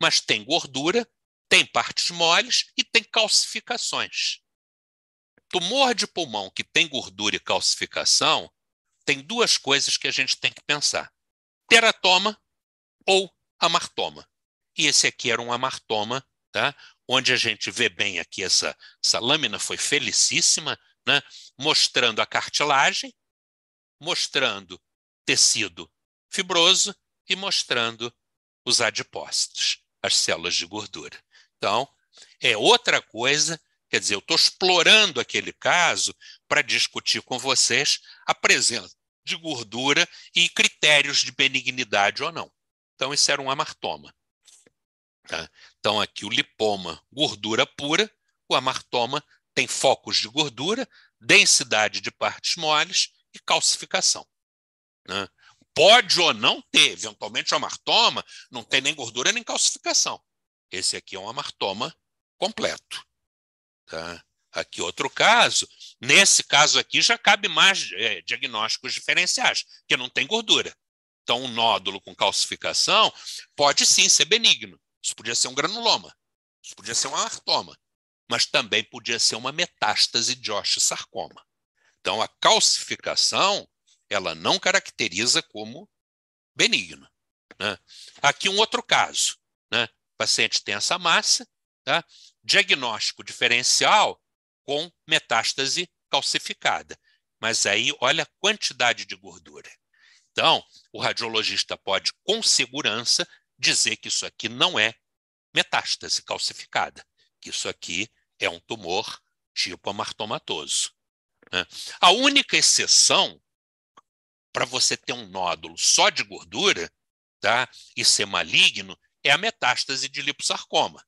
mas tem gordura, tem partes moles e tem calcificações. Tumor de pulmão que tem gordura e calcificação, tem duas coisas que a gente tem que pensar: teratoma ou amartoma. E esse aqui era um amartoma, tá? onde a gente vê bem aqui essa, essa lâmina foi felicíssima, né? mostrando a cartilagem, mostrando tecido fibroso e mostrando os adipócitos, as células de gordura. Então, é outra coisa, quer dizer, eu estou explorando aquele caso para discutir com vocês a presença de gordura e critérios de benignidade ou não. Então, isso era um amartoma. Tá? Então, aqui o lipoma, gordura pura, o amartoma tem focos de gordura, densidade de partes moles e calcificação. Né? pode ou não ter. Eventualmente, o é amartoma não tem nem gordura nem calcificação. Esse aqui é um amartoma completo. Tá? Aqui, outro caso. Nesse caso aqui, já cabe mais é, diagnósticos diferenciais, que não tem gordura. Então, um nódulo com calcificação pode sim ser benigno. Isso podia ser um granuloma, isso podia ser um amartoma, mas também podia ser uma metástase de osteosarcoma. Então, a calcificação ela não caracteriza como benigna. Né? Aqui um outro caso. Né? O paciente tem essa massa, tá? diagnóstico diferencial com metástase calcificada. Mas aí olha a quantidade de gordura. Então, o radiologista pode, com segurança, dizer que isso aqui não é metástase calcificada, que isso aqui é um tumor tipo amartomatoso. Né? A única exceção para você ter um nódulo só de gordura tá, e ser maligno é a metástase de liposarcoma.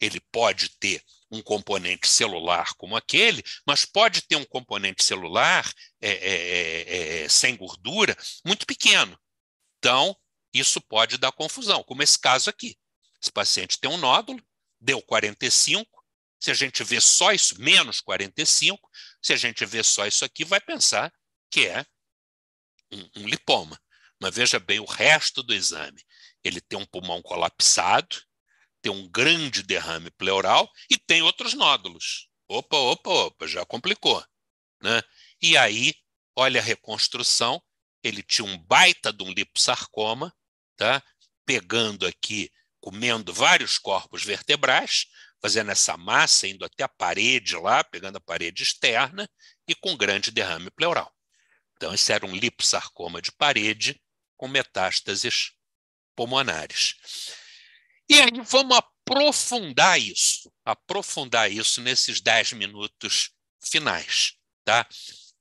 Ele pode ter um componente celular como aquele, mas pode ter um componente celular é, é, é, é sem gordura muito pequeno. Então, isso pode dar confusão, como esse caso aqui. Esse paciente tem um nódulo, deu 45. Se a gente vê só isso, menos 45, se a gente vê só isso aqui, vai pensar que é um, um lipoma. Mas veja bem o resto do exame. Ele tem um pulmão colapsado, tem um grande derrame pleural e tem outros nódulos. Opa, opa, opa, já complicou. Né? E aí, olha a reconstrução, ele tinha um baita de um liposarcoma, tá? pegando aqui, comendo vários corpos vertebrais, fazendo essa massa, indo até a parede lá, pegando a parede externa e com grande derrame pleural. Então, esse era um liposarcoma de parede com metástases pulmonares. E aí vamos aprofundar isso, aprofundar isso nesses 10 minutos finais. Tá?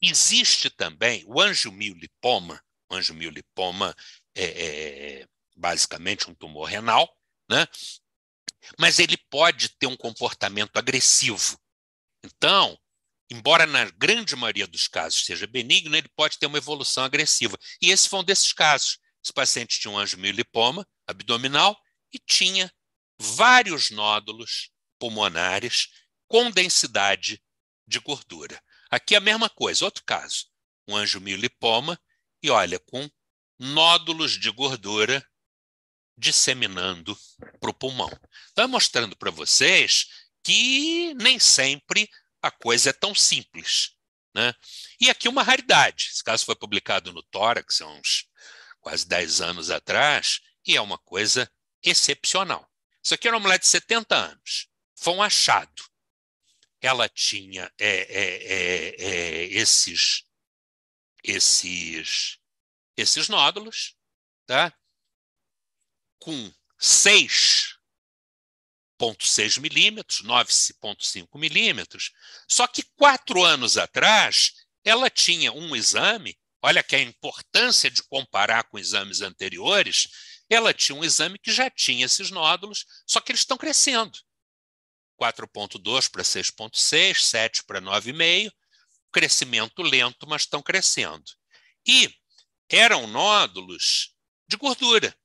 Existe também o angiomiolipoma, o angiomiolipoma é, é basicamente um tumor renal, né? mas ele pode ter um comportamento agressivo. Então, embora na grande maioria dos casos seja benigno, ele pode ter uma evolução agressiva. E esse foi um desses casos. Esse paciente tinha um milipoma abdominal e tinha vários nódulos pulmonares com densidade de gordura. Aqui a mesma coisa, outro caso, um milipoma e olha, com nódulos de gordura disseminando para o pulmão. Então, mostrando para vocês que nem sempre a coisa é tão simples. Né? E aqui é uma raridade. Esse caso foi publicado no Tórax há uns quase 10 anos atrás e é uma coisa excepcional. Isso aqui era uma mulher de 70 anos. Foi um achado. Ela tinha é, é, é, é, esses, esses, esses nódulos, tá? com seis 6.6 milímetros, 9,5 milímetros. Só que quatro anos atrás, ela tinha um exame, olha que a importância de comparar com exames anteriores, ela tinha um exame que já tinha esses nódulos, só que eles estão crescendo. 4,2 para 6,6, 7 para 9,5, crescimento lento, mas estão crescendo. E eram nódulos de gordura.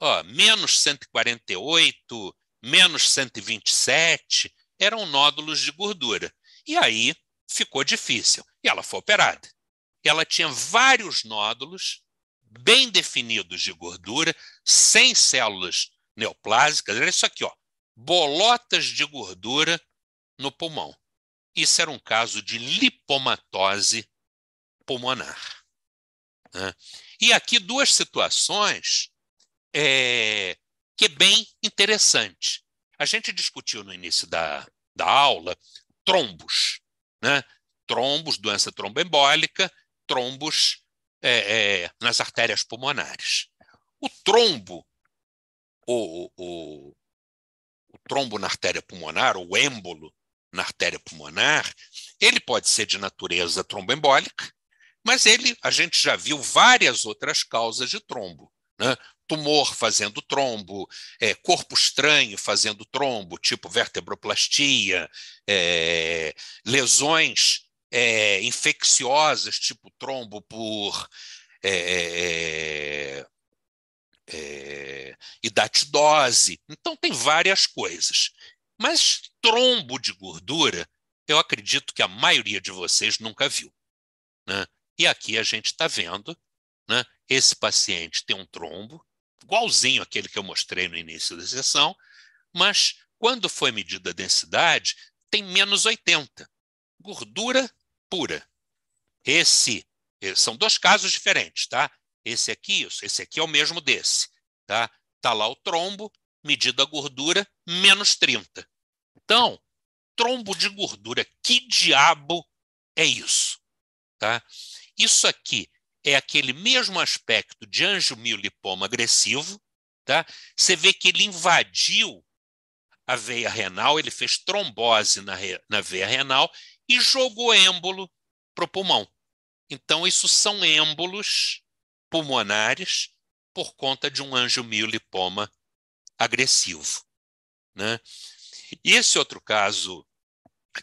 Ó, menos 148, menos 127 eram nódulos de gordura. E aí ficou difícil. E ela foi operada. Ela tinha vários nódulos bem definidos de gordura, sem células neoplásicas. Era isso aqui, ó, bolotas de gordura no pulmão. Isso era um caso de lipomatose pulmonar. Né? E aqui duas situações é, que é bem interessante. A gente discutiu no início da, da aula trombos, né? trombos, doença tromboembólica, trombos é, é, nas artérias pulmonares. O trombo, o, o, o trombo na artéria pulmonar, o êmbolo na artéria pulmonar, ele pode ser de natureza tromboembólica, mas ele, a gente já viu várias outras causas de trombo. Né? tumor fazendo trombo, é, corpo estranho fazendo trombo, tipo vertebroplastia, é, lesões é, infecciosas, tipo trombo por hidatidose. Então, tem várias coisas. Mas trombo de gordura, eu acredito que a maioria de vocês nunca viu. Né? E aqui a gente está vendo né? esse paciente tem um trombo, igualzinho aquele que eu mostrei no início da sessão, mas quando foi medida a densidade, tem menos 80. Gordura pura. Esse, eh, são dois casos diferentes, tá? Esse aqui, isso, esse aqui é o mesmo desse, tá? Tá lá o trombo, medida a gordura, menos 30. Então, trombo de gordura, que diabo é isso? Tá? Isso aqui é aquele mesmo aspecto de anjo milipoma agressivo, tá? Você vê que ele invadiu a veia renal, ele fez trombose na, re, na veia renal e jogou êmbolo para o pulmão. Então, isso são êmbolos pulmonares por conta de um anjo milipoma agressivo. Né? E esse outro caso,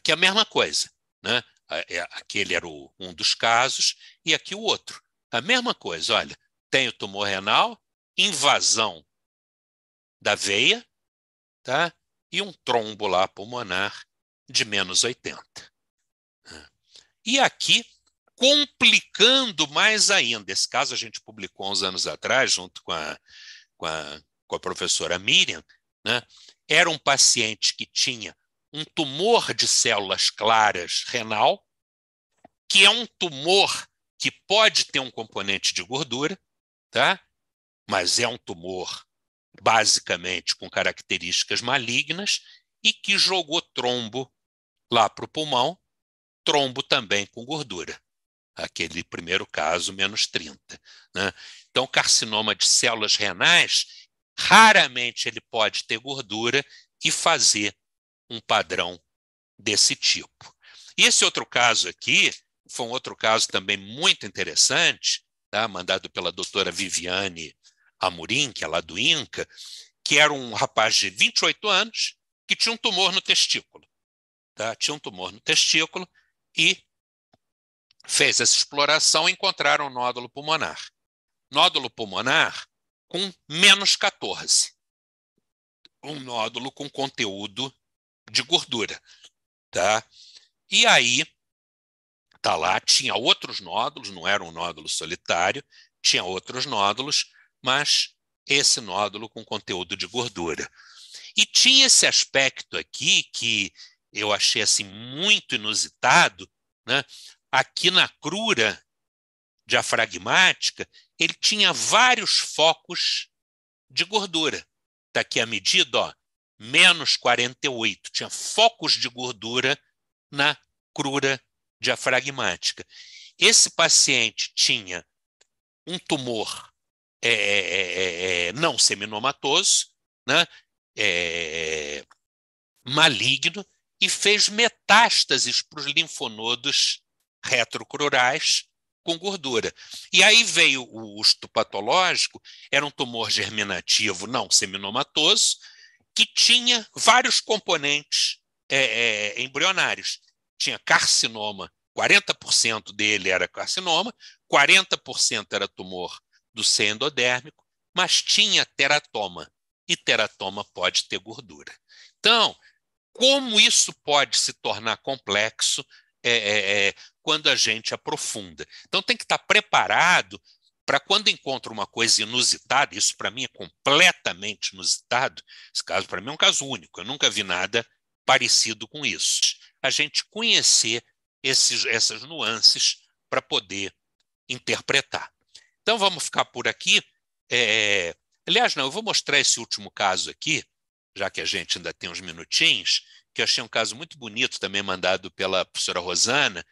que é a mesma coisa. Né? É, aquele era o, um dos casos e aqui o outro. A mesma coisa, olha, tenho tumor renal, invasão da veia, tá? E um trombo lá pulmonar de menos 80. É. E aqui, complicando mais ainda, esse caso a gente publicou uns anos atrás, junto com a, com a, com a professora Miriam, né? era um paciente que tinha um tumor de células claras renal, que é um tumor que pode ter um componente de gordura, tá? mas é um tumor basicamente com características malignas e que jogou trombo lá para o pulmão, trombo também com gordura. Aquele primeiro caso, menos 30. Né? Então, carcinoma de células renais, raramente ele pode ter gordura e fazer um padrão desse tipo. E esse outro caso aqui foi um outro caso também muito interessante, tá? mandado pela doutora Viviane Amorim, que é lá do INCA, que era um rapaz de 28 anos que tinha um tumor no testículo. Tá? Tinha um tumor no testículo e fez essa exploração e encontraram um nódulo pulmonar. Nódulo pulmonar com menos 14. Um nódulo com conteúdo de gordura. Tá? E aí está lá, tinha outros nódulos, não era um nódulo solitário, tinha outros nódulos, mas esse nódulo com conteúdo de gordura. E tinha esse aspecto aqui que eu achei assim muito inusitado, né? Aqui na crura diafragmática, ele tinha vários focos de gordura. Está aqui a medida, ó, menos 48. Tinha focos de gordura na crura diafragmática. Esse paciente tinha um tumor é, é, é, é não seminomatoso, né, é, maligno, e fez metástases para os linfonodos retrocrurais com gordura. E aí veio o usto patológico, era um tumor germinativo não seminomatoso, que tinha vários componentes é, é, embrionários tinha carcinoma, 40% dele era carcinoma, 40% era tumor do seio endodérmico, mas tinha teratoma, e teratoma pode ter gordura. Então, como isso pode se tornar complexo é, é, é, quando a gente aprofunda? Então, tem que estar preparado para quando encontra uma coisa inusitada, isso para mim é completamente inusitado, esse caso para mim é um caso único, eu nunca vi nada parecido com isso a gente conhecer esses, essas nuances para poder interpretar. Então vamos ficar por aqui. É... Aliás, não, eu vou mostrar esse último caso aqui, já que a gente ainda tem uns minutinhos, que eu achei um caso muito bonito também mandado pela professora Rosana,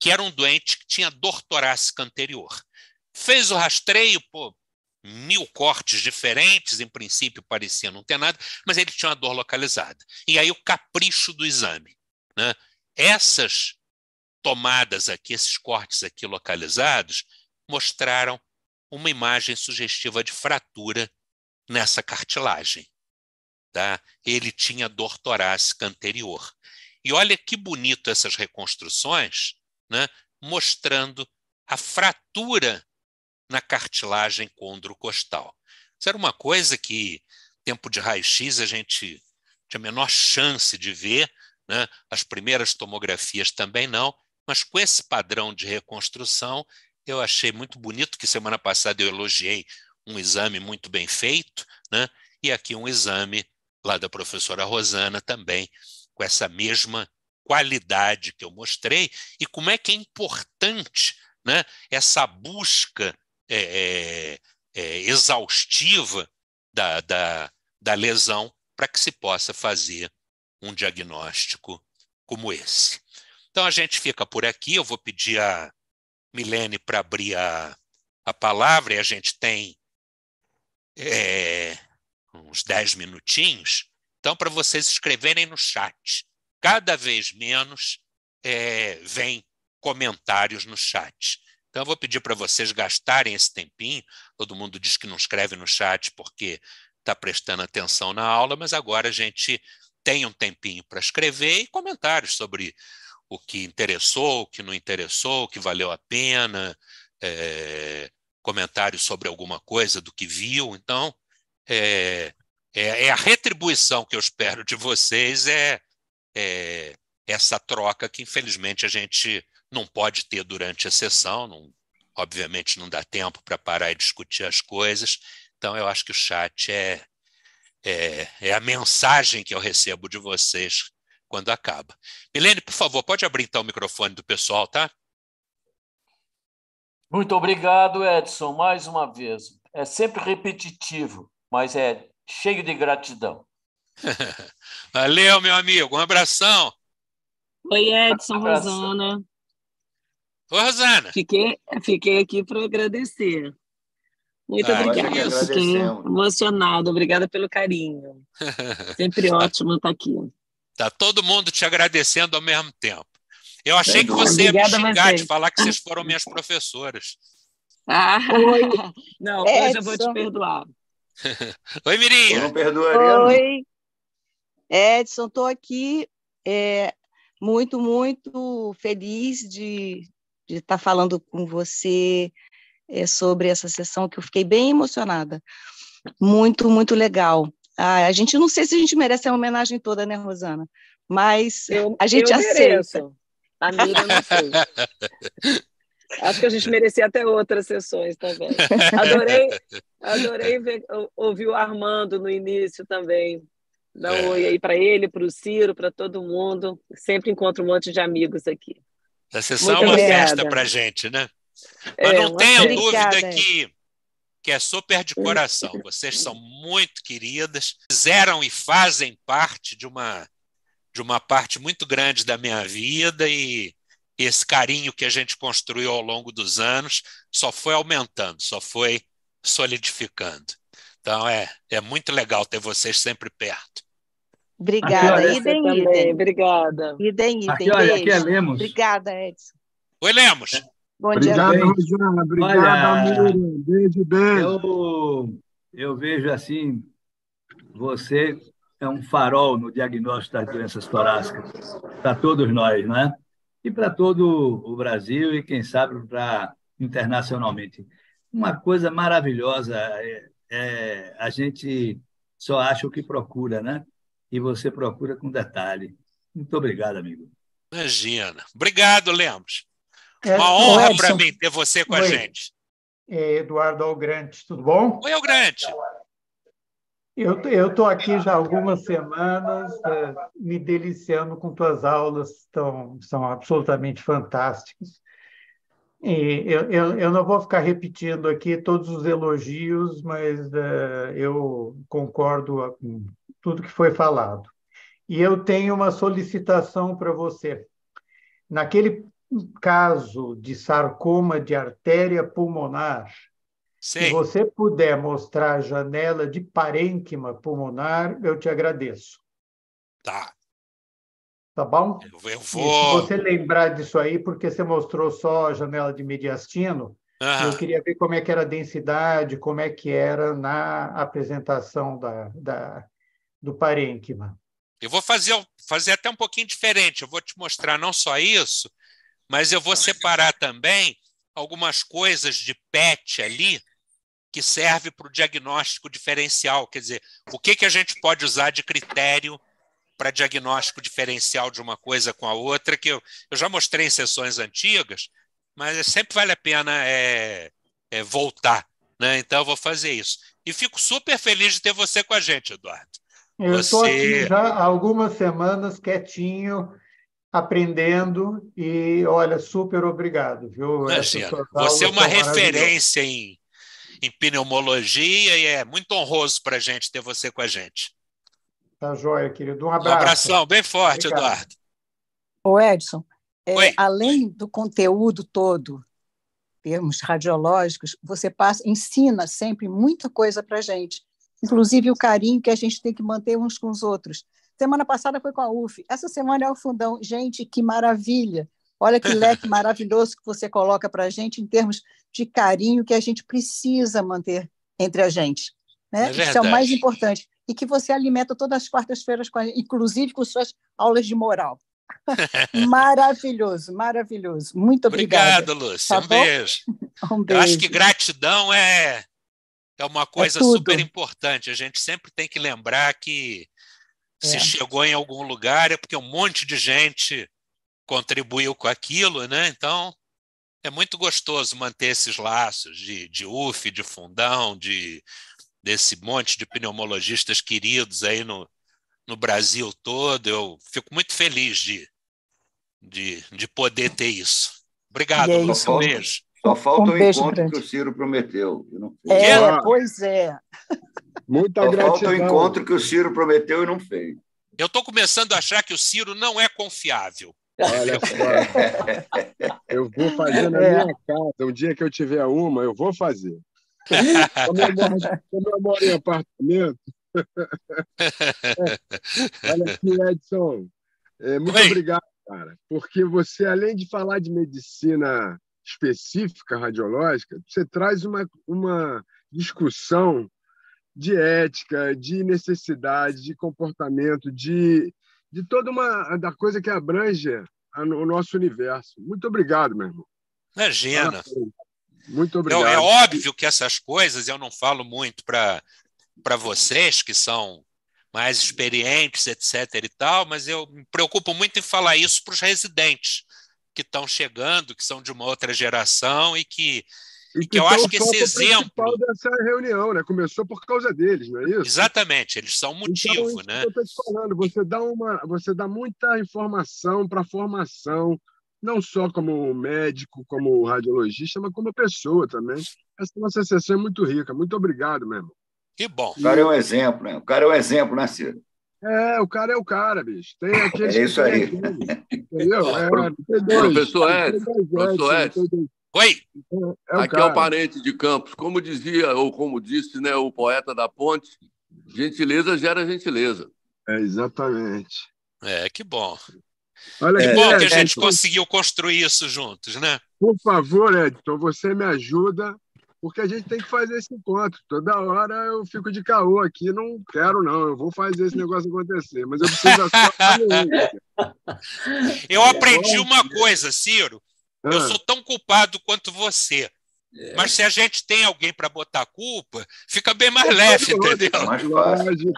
que era um doente que tinha dor torácica anterior. Fez o rastreio, pô, mil cortes diferentes, em princípio parecia não ter nada, mas ele tinha uma dor localizada. E aí o capricho do exame. Né? Essas tomadas aqui, esses cortes aqui localizados, mostraram uma imagem sugestiva de fratura nessa cartilagem. Tá? Ele tinha dor torácica anterior. E olha que bonito essas reconstruções, né? mostrando a fratura na cartilagem condrocostal. Isso era uma coisa que, tempo de raio-x, a gente tinha a menor chance de ver, né? As primeiras tomografias também não, mas com esse padrão de reconstrução, eu achei muito bonito que semana passada eu elogiei um exame muito bem feito, né? e aqui um exame lá da professora Rosana também, com essa mesma qualidade que eu mostrei, e como é que é importante né, essa busca é, é, é exaustiva da, da, da lesão para que se possa fazer um diagnóstico como esse. Então a gente fica por aqui. Eu vou pedir a Milene para abrir a, a palavra e a gente tem é, uns 10 minutinhos. Então, para vocês escreverem no chat. Cada vez menos é, vem comentários no chat. Então, eu vou pedir para vocês gastarem esse tempinho. Todo mundo diz que não escreve no chat porque está prestando atenção na aula, mas agora a gente tem um tempinho para escrever e comentários sobre o que interessou, o que não interessou, o que valeu a pena, é, comentários sobre alguma coisa do que viu. Então, é, é, é, a retribuição que eu espero de vocês é, é, essa troca que infelizmente a gente não pode ter durante a sessão, não, obviamente não dá tempo para parar e discutir as coisas, então eu acho que o chat é, é, é a mensagem que eu recebo de vocês quando acaba. Milene, por favor, pode abrir então o microfone do pessoal, tá? Muito obrigado, Edson, mais uma vez. É sempre repetitivo, mas é cheio de gratidão. Valeu, meu amigo. Um abração.
Oi, Edson, abração. Rosana. Oi, Rosana. Fiquei, fiquei aqui para agradecer. Muito ah, obrigada. É fiquei emocionado. Obrigada pelo carinho. Sempre tá ótimo estar aqui.
Tá todo mundo te agradecendo ao mesmo tempo. Eu tá achei que você ia Obrigada, me xingar de falar que vocês foram minhas professoras.
Ah, Oi.
Não, Edson. É, hoje eu vou te perdoar. Oi, Mirinha. Eu não perdoaria. Oi.
Edson, estou aqui é, muito, muito feliz de estar tá falando com você, é, sobre essa sessão, que eu fiquei bem emocionada. Muito, muito legal. Ah, a gente não sei se a gente merece a homenagem toda, né, Rosana? Mas eu, a gente eu aceita. A não sei. Acho que a gente merecia até outras sessões também. Adorei, adorei ver, ouvir o Armando no início também. Dá um oi é. aí para ele, para o Ciro, para todo mundo. Sempre encontro um monte de amigos aqui.
Essa sessão é Muito é uma obrigada. festa para gente, né?
Mas é, não tenha dúvida
que, que é super de coração. Vocês são muito queridas, fizeram e fazem parte de uma, de uma parte muito grande da minha vida e esse carinho que a gente construiu ao longo dos anos só foi aumentando, só foi solidificando. Então é, é muito legal ter vocês sempre perto.
Obrigada, idem, idem. Obrigada. Idem, idem. Aqui, olha, aqui é Lemos. Obrigada, Edson. Oi, Lemos. É. Bom Obrigado, dia, Rosana. Obrigado, Olha, amigo. Beijo, beijo. Eu,
eu vejo assim, você é um farol no diagnóstico das doenças torácicas para todos nós, né? E para todo o Brasil e, quem sabe, para internacionalmente. Uma coisa maravilhosa é, é, a gente só acha o que procura, né? E você procura com detalhe. Muito obrigado, amigo.
Imagina. Obrigado, Lemos.
É, Uma honra para mim
ter você com Oi. a gente. É, Eduardo Algrante, tudo bom? Oi, Algrante. Eu estou aqui já há algumas semanas é, me deliciando com tuas aulas, tão, são absolutamente fantásticas. E eu, eu, eu, não vou ficar repetindo aqui todos os elogios, mas é, eu concordo com tudo que foi falado. E eu tenho uma solicitação para você. Naquele um caso de sarcoma de artéria pulmonar, Sim. se você puder mostrar a janela de parênquima pulmonar, eu te agradeço. Tá. Tá bom? Eu, eu vou. se você lembrar disso aí, porque você mostrou só a janela de mediastino, Uhum. Eu queria ver como é que era a densidade, como é que era na apresentação da, da, do parênquima.
Eu vou fazer, fazer até um pouquinho diferente. Eu vou te mostrar não só isso, mas eu vou separar também algumas coisas de PET ali que serve para o diagnóstico diferencial. Quer dizer, o que, que a gente pode usar de critério para diagnóstico diferencial de uma coisa com a outra, que eu, eu já mostrei em sessões antigas, mas sempre vale a pena é, é voltar. Né? Então, eu vou fazer isso. E fico super feliz de ter você com a gente, Eduardo.
Eu estou você... aqui já há algumas semanas quietinho, aprendendo e olha, super obrigado, viu? Imagina, é, você é uma referência
em, em pneumologia e é muito honroso para a gente ter você com a gente.
Tá joia, querido.
Um abraço. Um abração bem forte, obrigado. Eduardo.
Ô, Edson, é, além do
conteúdo todo, termos radiológicos, você passa, ensina sempre muita coisa para a gente, inclusive o carinho que a gente tem que manter uns com os outros. Semana passada foi com a UF. Essa semana é o fundão. Gente, que maravilha! Olha que leque maravilhoso que você coloca para a gente em termos de carinho que a gente precisa manter entre a gente. Né? É Isso é o mais importante. E que você alimenta todas as quartas-feiras, inclusive com suas aulas de moral. maravilhoso, maravilhoso.
Muito obrigado.
Obrigado, Lúcia. Tá um, beijo. um beijo. Eu acho que gratidão é, é uma é coisa é super importante. A gente sempre tem que lembrar que é. se chegou em algum lugar é porque um monte de gente contribuiu com aquilo, né? Então é muito gostoso manter esses laços de, de UF, de fundão, de desse monte de pneumologistas queridos aí no, no Brasil todo. Eu fico muito feliz de, de, de poder ter isso. Obrigado, é isso. Um beijo. Só
falta um o encontro que o Ciro prometeu. É, ah,
pois é. Muita Só gratidão. Falta o encontro
que o Ciro prometeu e não fez.
Eu estou começando a achar que o Ciro não é confiável. Olha só,
eu vou fazer na é. minha casa. Um dia que eu tiver uma, eu vou fazer. Como eu moro, como eu moro em apartamento. Olha aqui, Edson. É, muito Oi. obrigado, cara. Porque você, além de falar de medicina específica radiológica, você traz uma, uma discussão de ética, de necessidade, de comportamento, de, de toda uma da coisa que abrange a, o nosso universo. Muito obrigado, meu irmão.
Imagina.
Muito é obrigado. Eu, é óbvio
que essas coisas eu não falo muito para vocês que são mais experientes, etc. e tal, mas eu me preocupo muito em falar isso para os residentes que estão chegando, que são de uma outra geração e que que, que eu então acho que esse exemplo
dessa reunião, né? Começou por causa deles,
não é isso? Exatamente, eles são o então,
motivo, então, né? eu estou te falando, você dá uma, você dá muita informação para formação, não só como médico, como radiologista, mas como pessoa também. Essa nossa sessão é muito rica. Muito obrigado, mesmo.
Que bom. O cara é um exemplo, né? O cara é um exemplo, né, Ciro?
É, o cara é o cara, bicho. Tem é aqueles é isso aí. entendeu? É, professor Edson, professor Edson, Oi! É Aqui cara. é o é
parente de Campos. Como dizia, ou como
disse né, o poeta da ponte, gentileza gera gentileza.
É, exatamente.
É, que bom.
Olha, que é, bom né, que a gente conseguiu
construir isso juntos, né?
Por favor, Edson, você me ajuda, porque a gente tem que fazer esse encontro. Toda hora eu fico de caô aqui, não quero, não. Eu vou fazer esse negócio acontecer, mas eu preciso
da sua Eu aprendi uma coisa, Ciro, ah. Eu sou tão culpado quanto você. É. Mas se a gente tem alguém para botar a culpa, fica bem mais leve, entendeu? Mais fácil.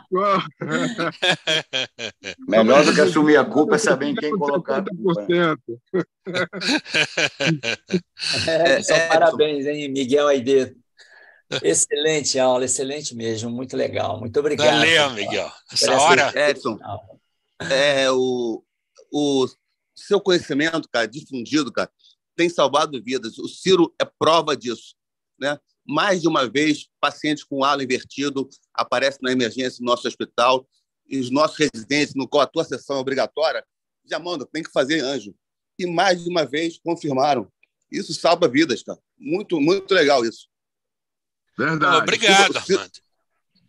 Melhor do que assumir a culpa é saber em quem colocar a culpa. Né? É, é, só é, parabéns, hein, Miguel Aide. Excelente
aula, excelente mesmo, muito legal. Muito obrigado. Valeu, Miguel. Essa hora. Edson,
é, o, o seu conhecimento, cara, difundido, cara tem salvado vidas. O Ciro é prova disso. Né? Mais de uma vez, pacientes com halo invertido aparecem na emergência no nosso hospital e os nossos residentes, no qual a tua sessão é obrigatória, já mandam, tem que fazer anjo. E mais de uma vez confirmaram. Isso salva vidas, cara. Muito, muito legal isso. Verdade. Obrigado, Armando.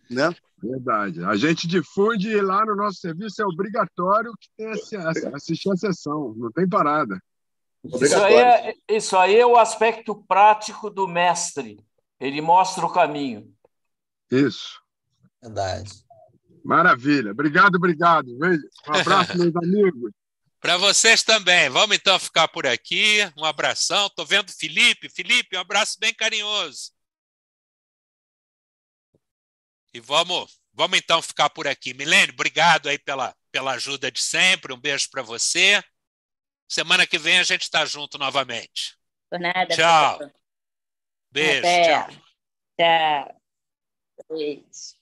Né? Verdade. A gente difunde lá no nosso serviço, é obrigatório que tenha assistir a sessão, não tem parada. Isso aí, é,
isso aí é o aspecto prático do mestre. Ele mostra o caminho.
Isso. Verdade. Maravilha. Obrigado, obrigado.
Um abraço,
meus amigos.
Para vocês também. Vamos então ficar por aqui. Um abração. Estou vendo Felipe. Felipe, um abraço bem carinhoso. E vamos, vamos então ficar por aqui. Milene, obrigado aí pela, pela ajuda de sempre. Um beijo para você. Semana que vem a gente está junto novamente.
Por
nada. Tchau.
Beijo. Até. Tchau.
Tchau. Beijo.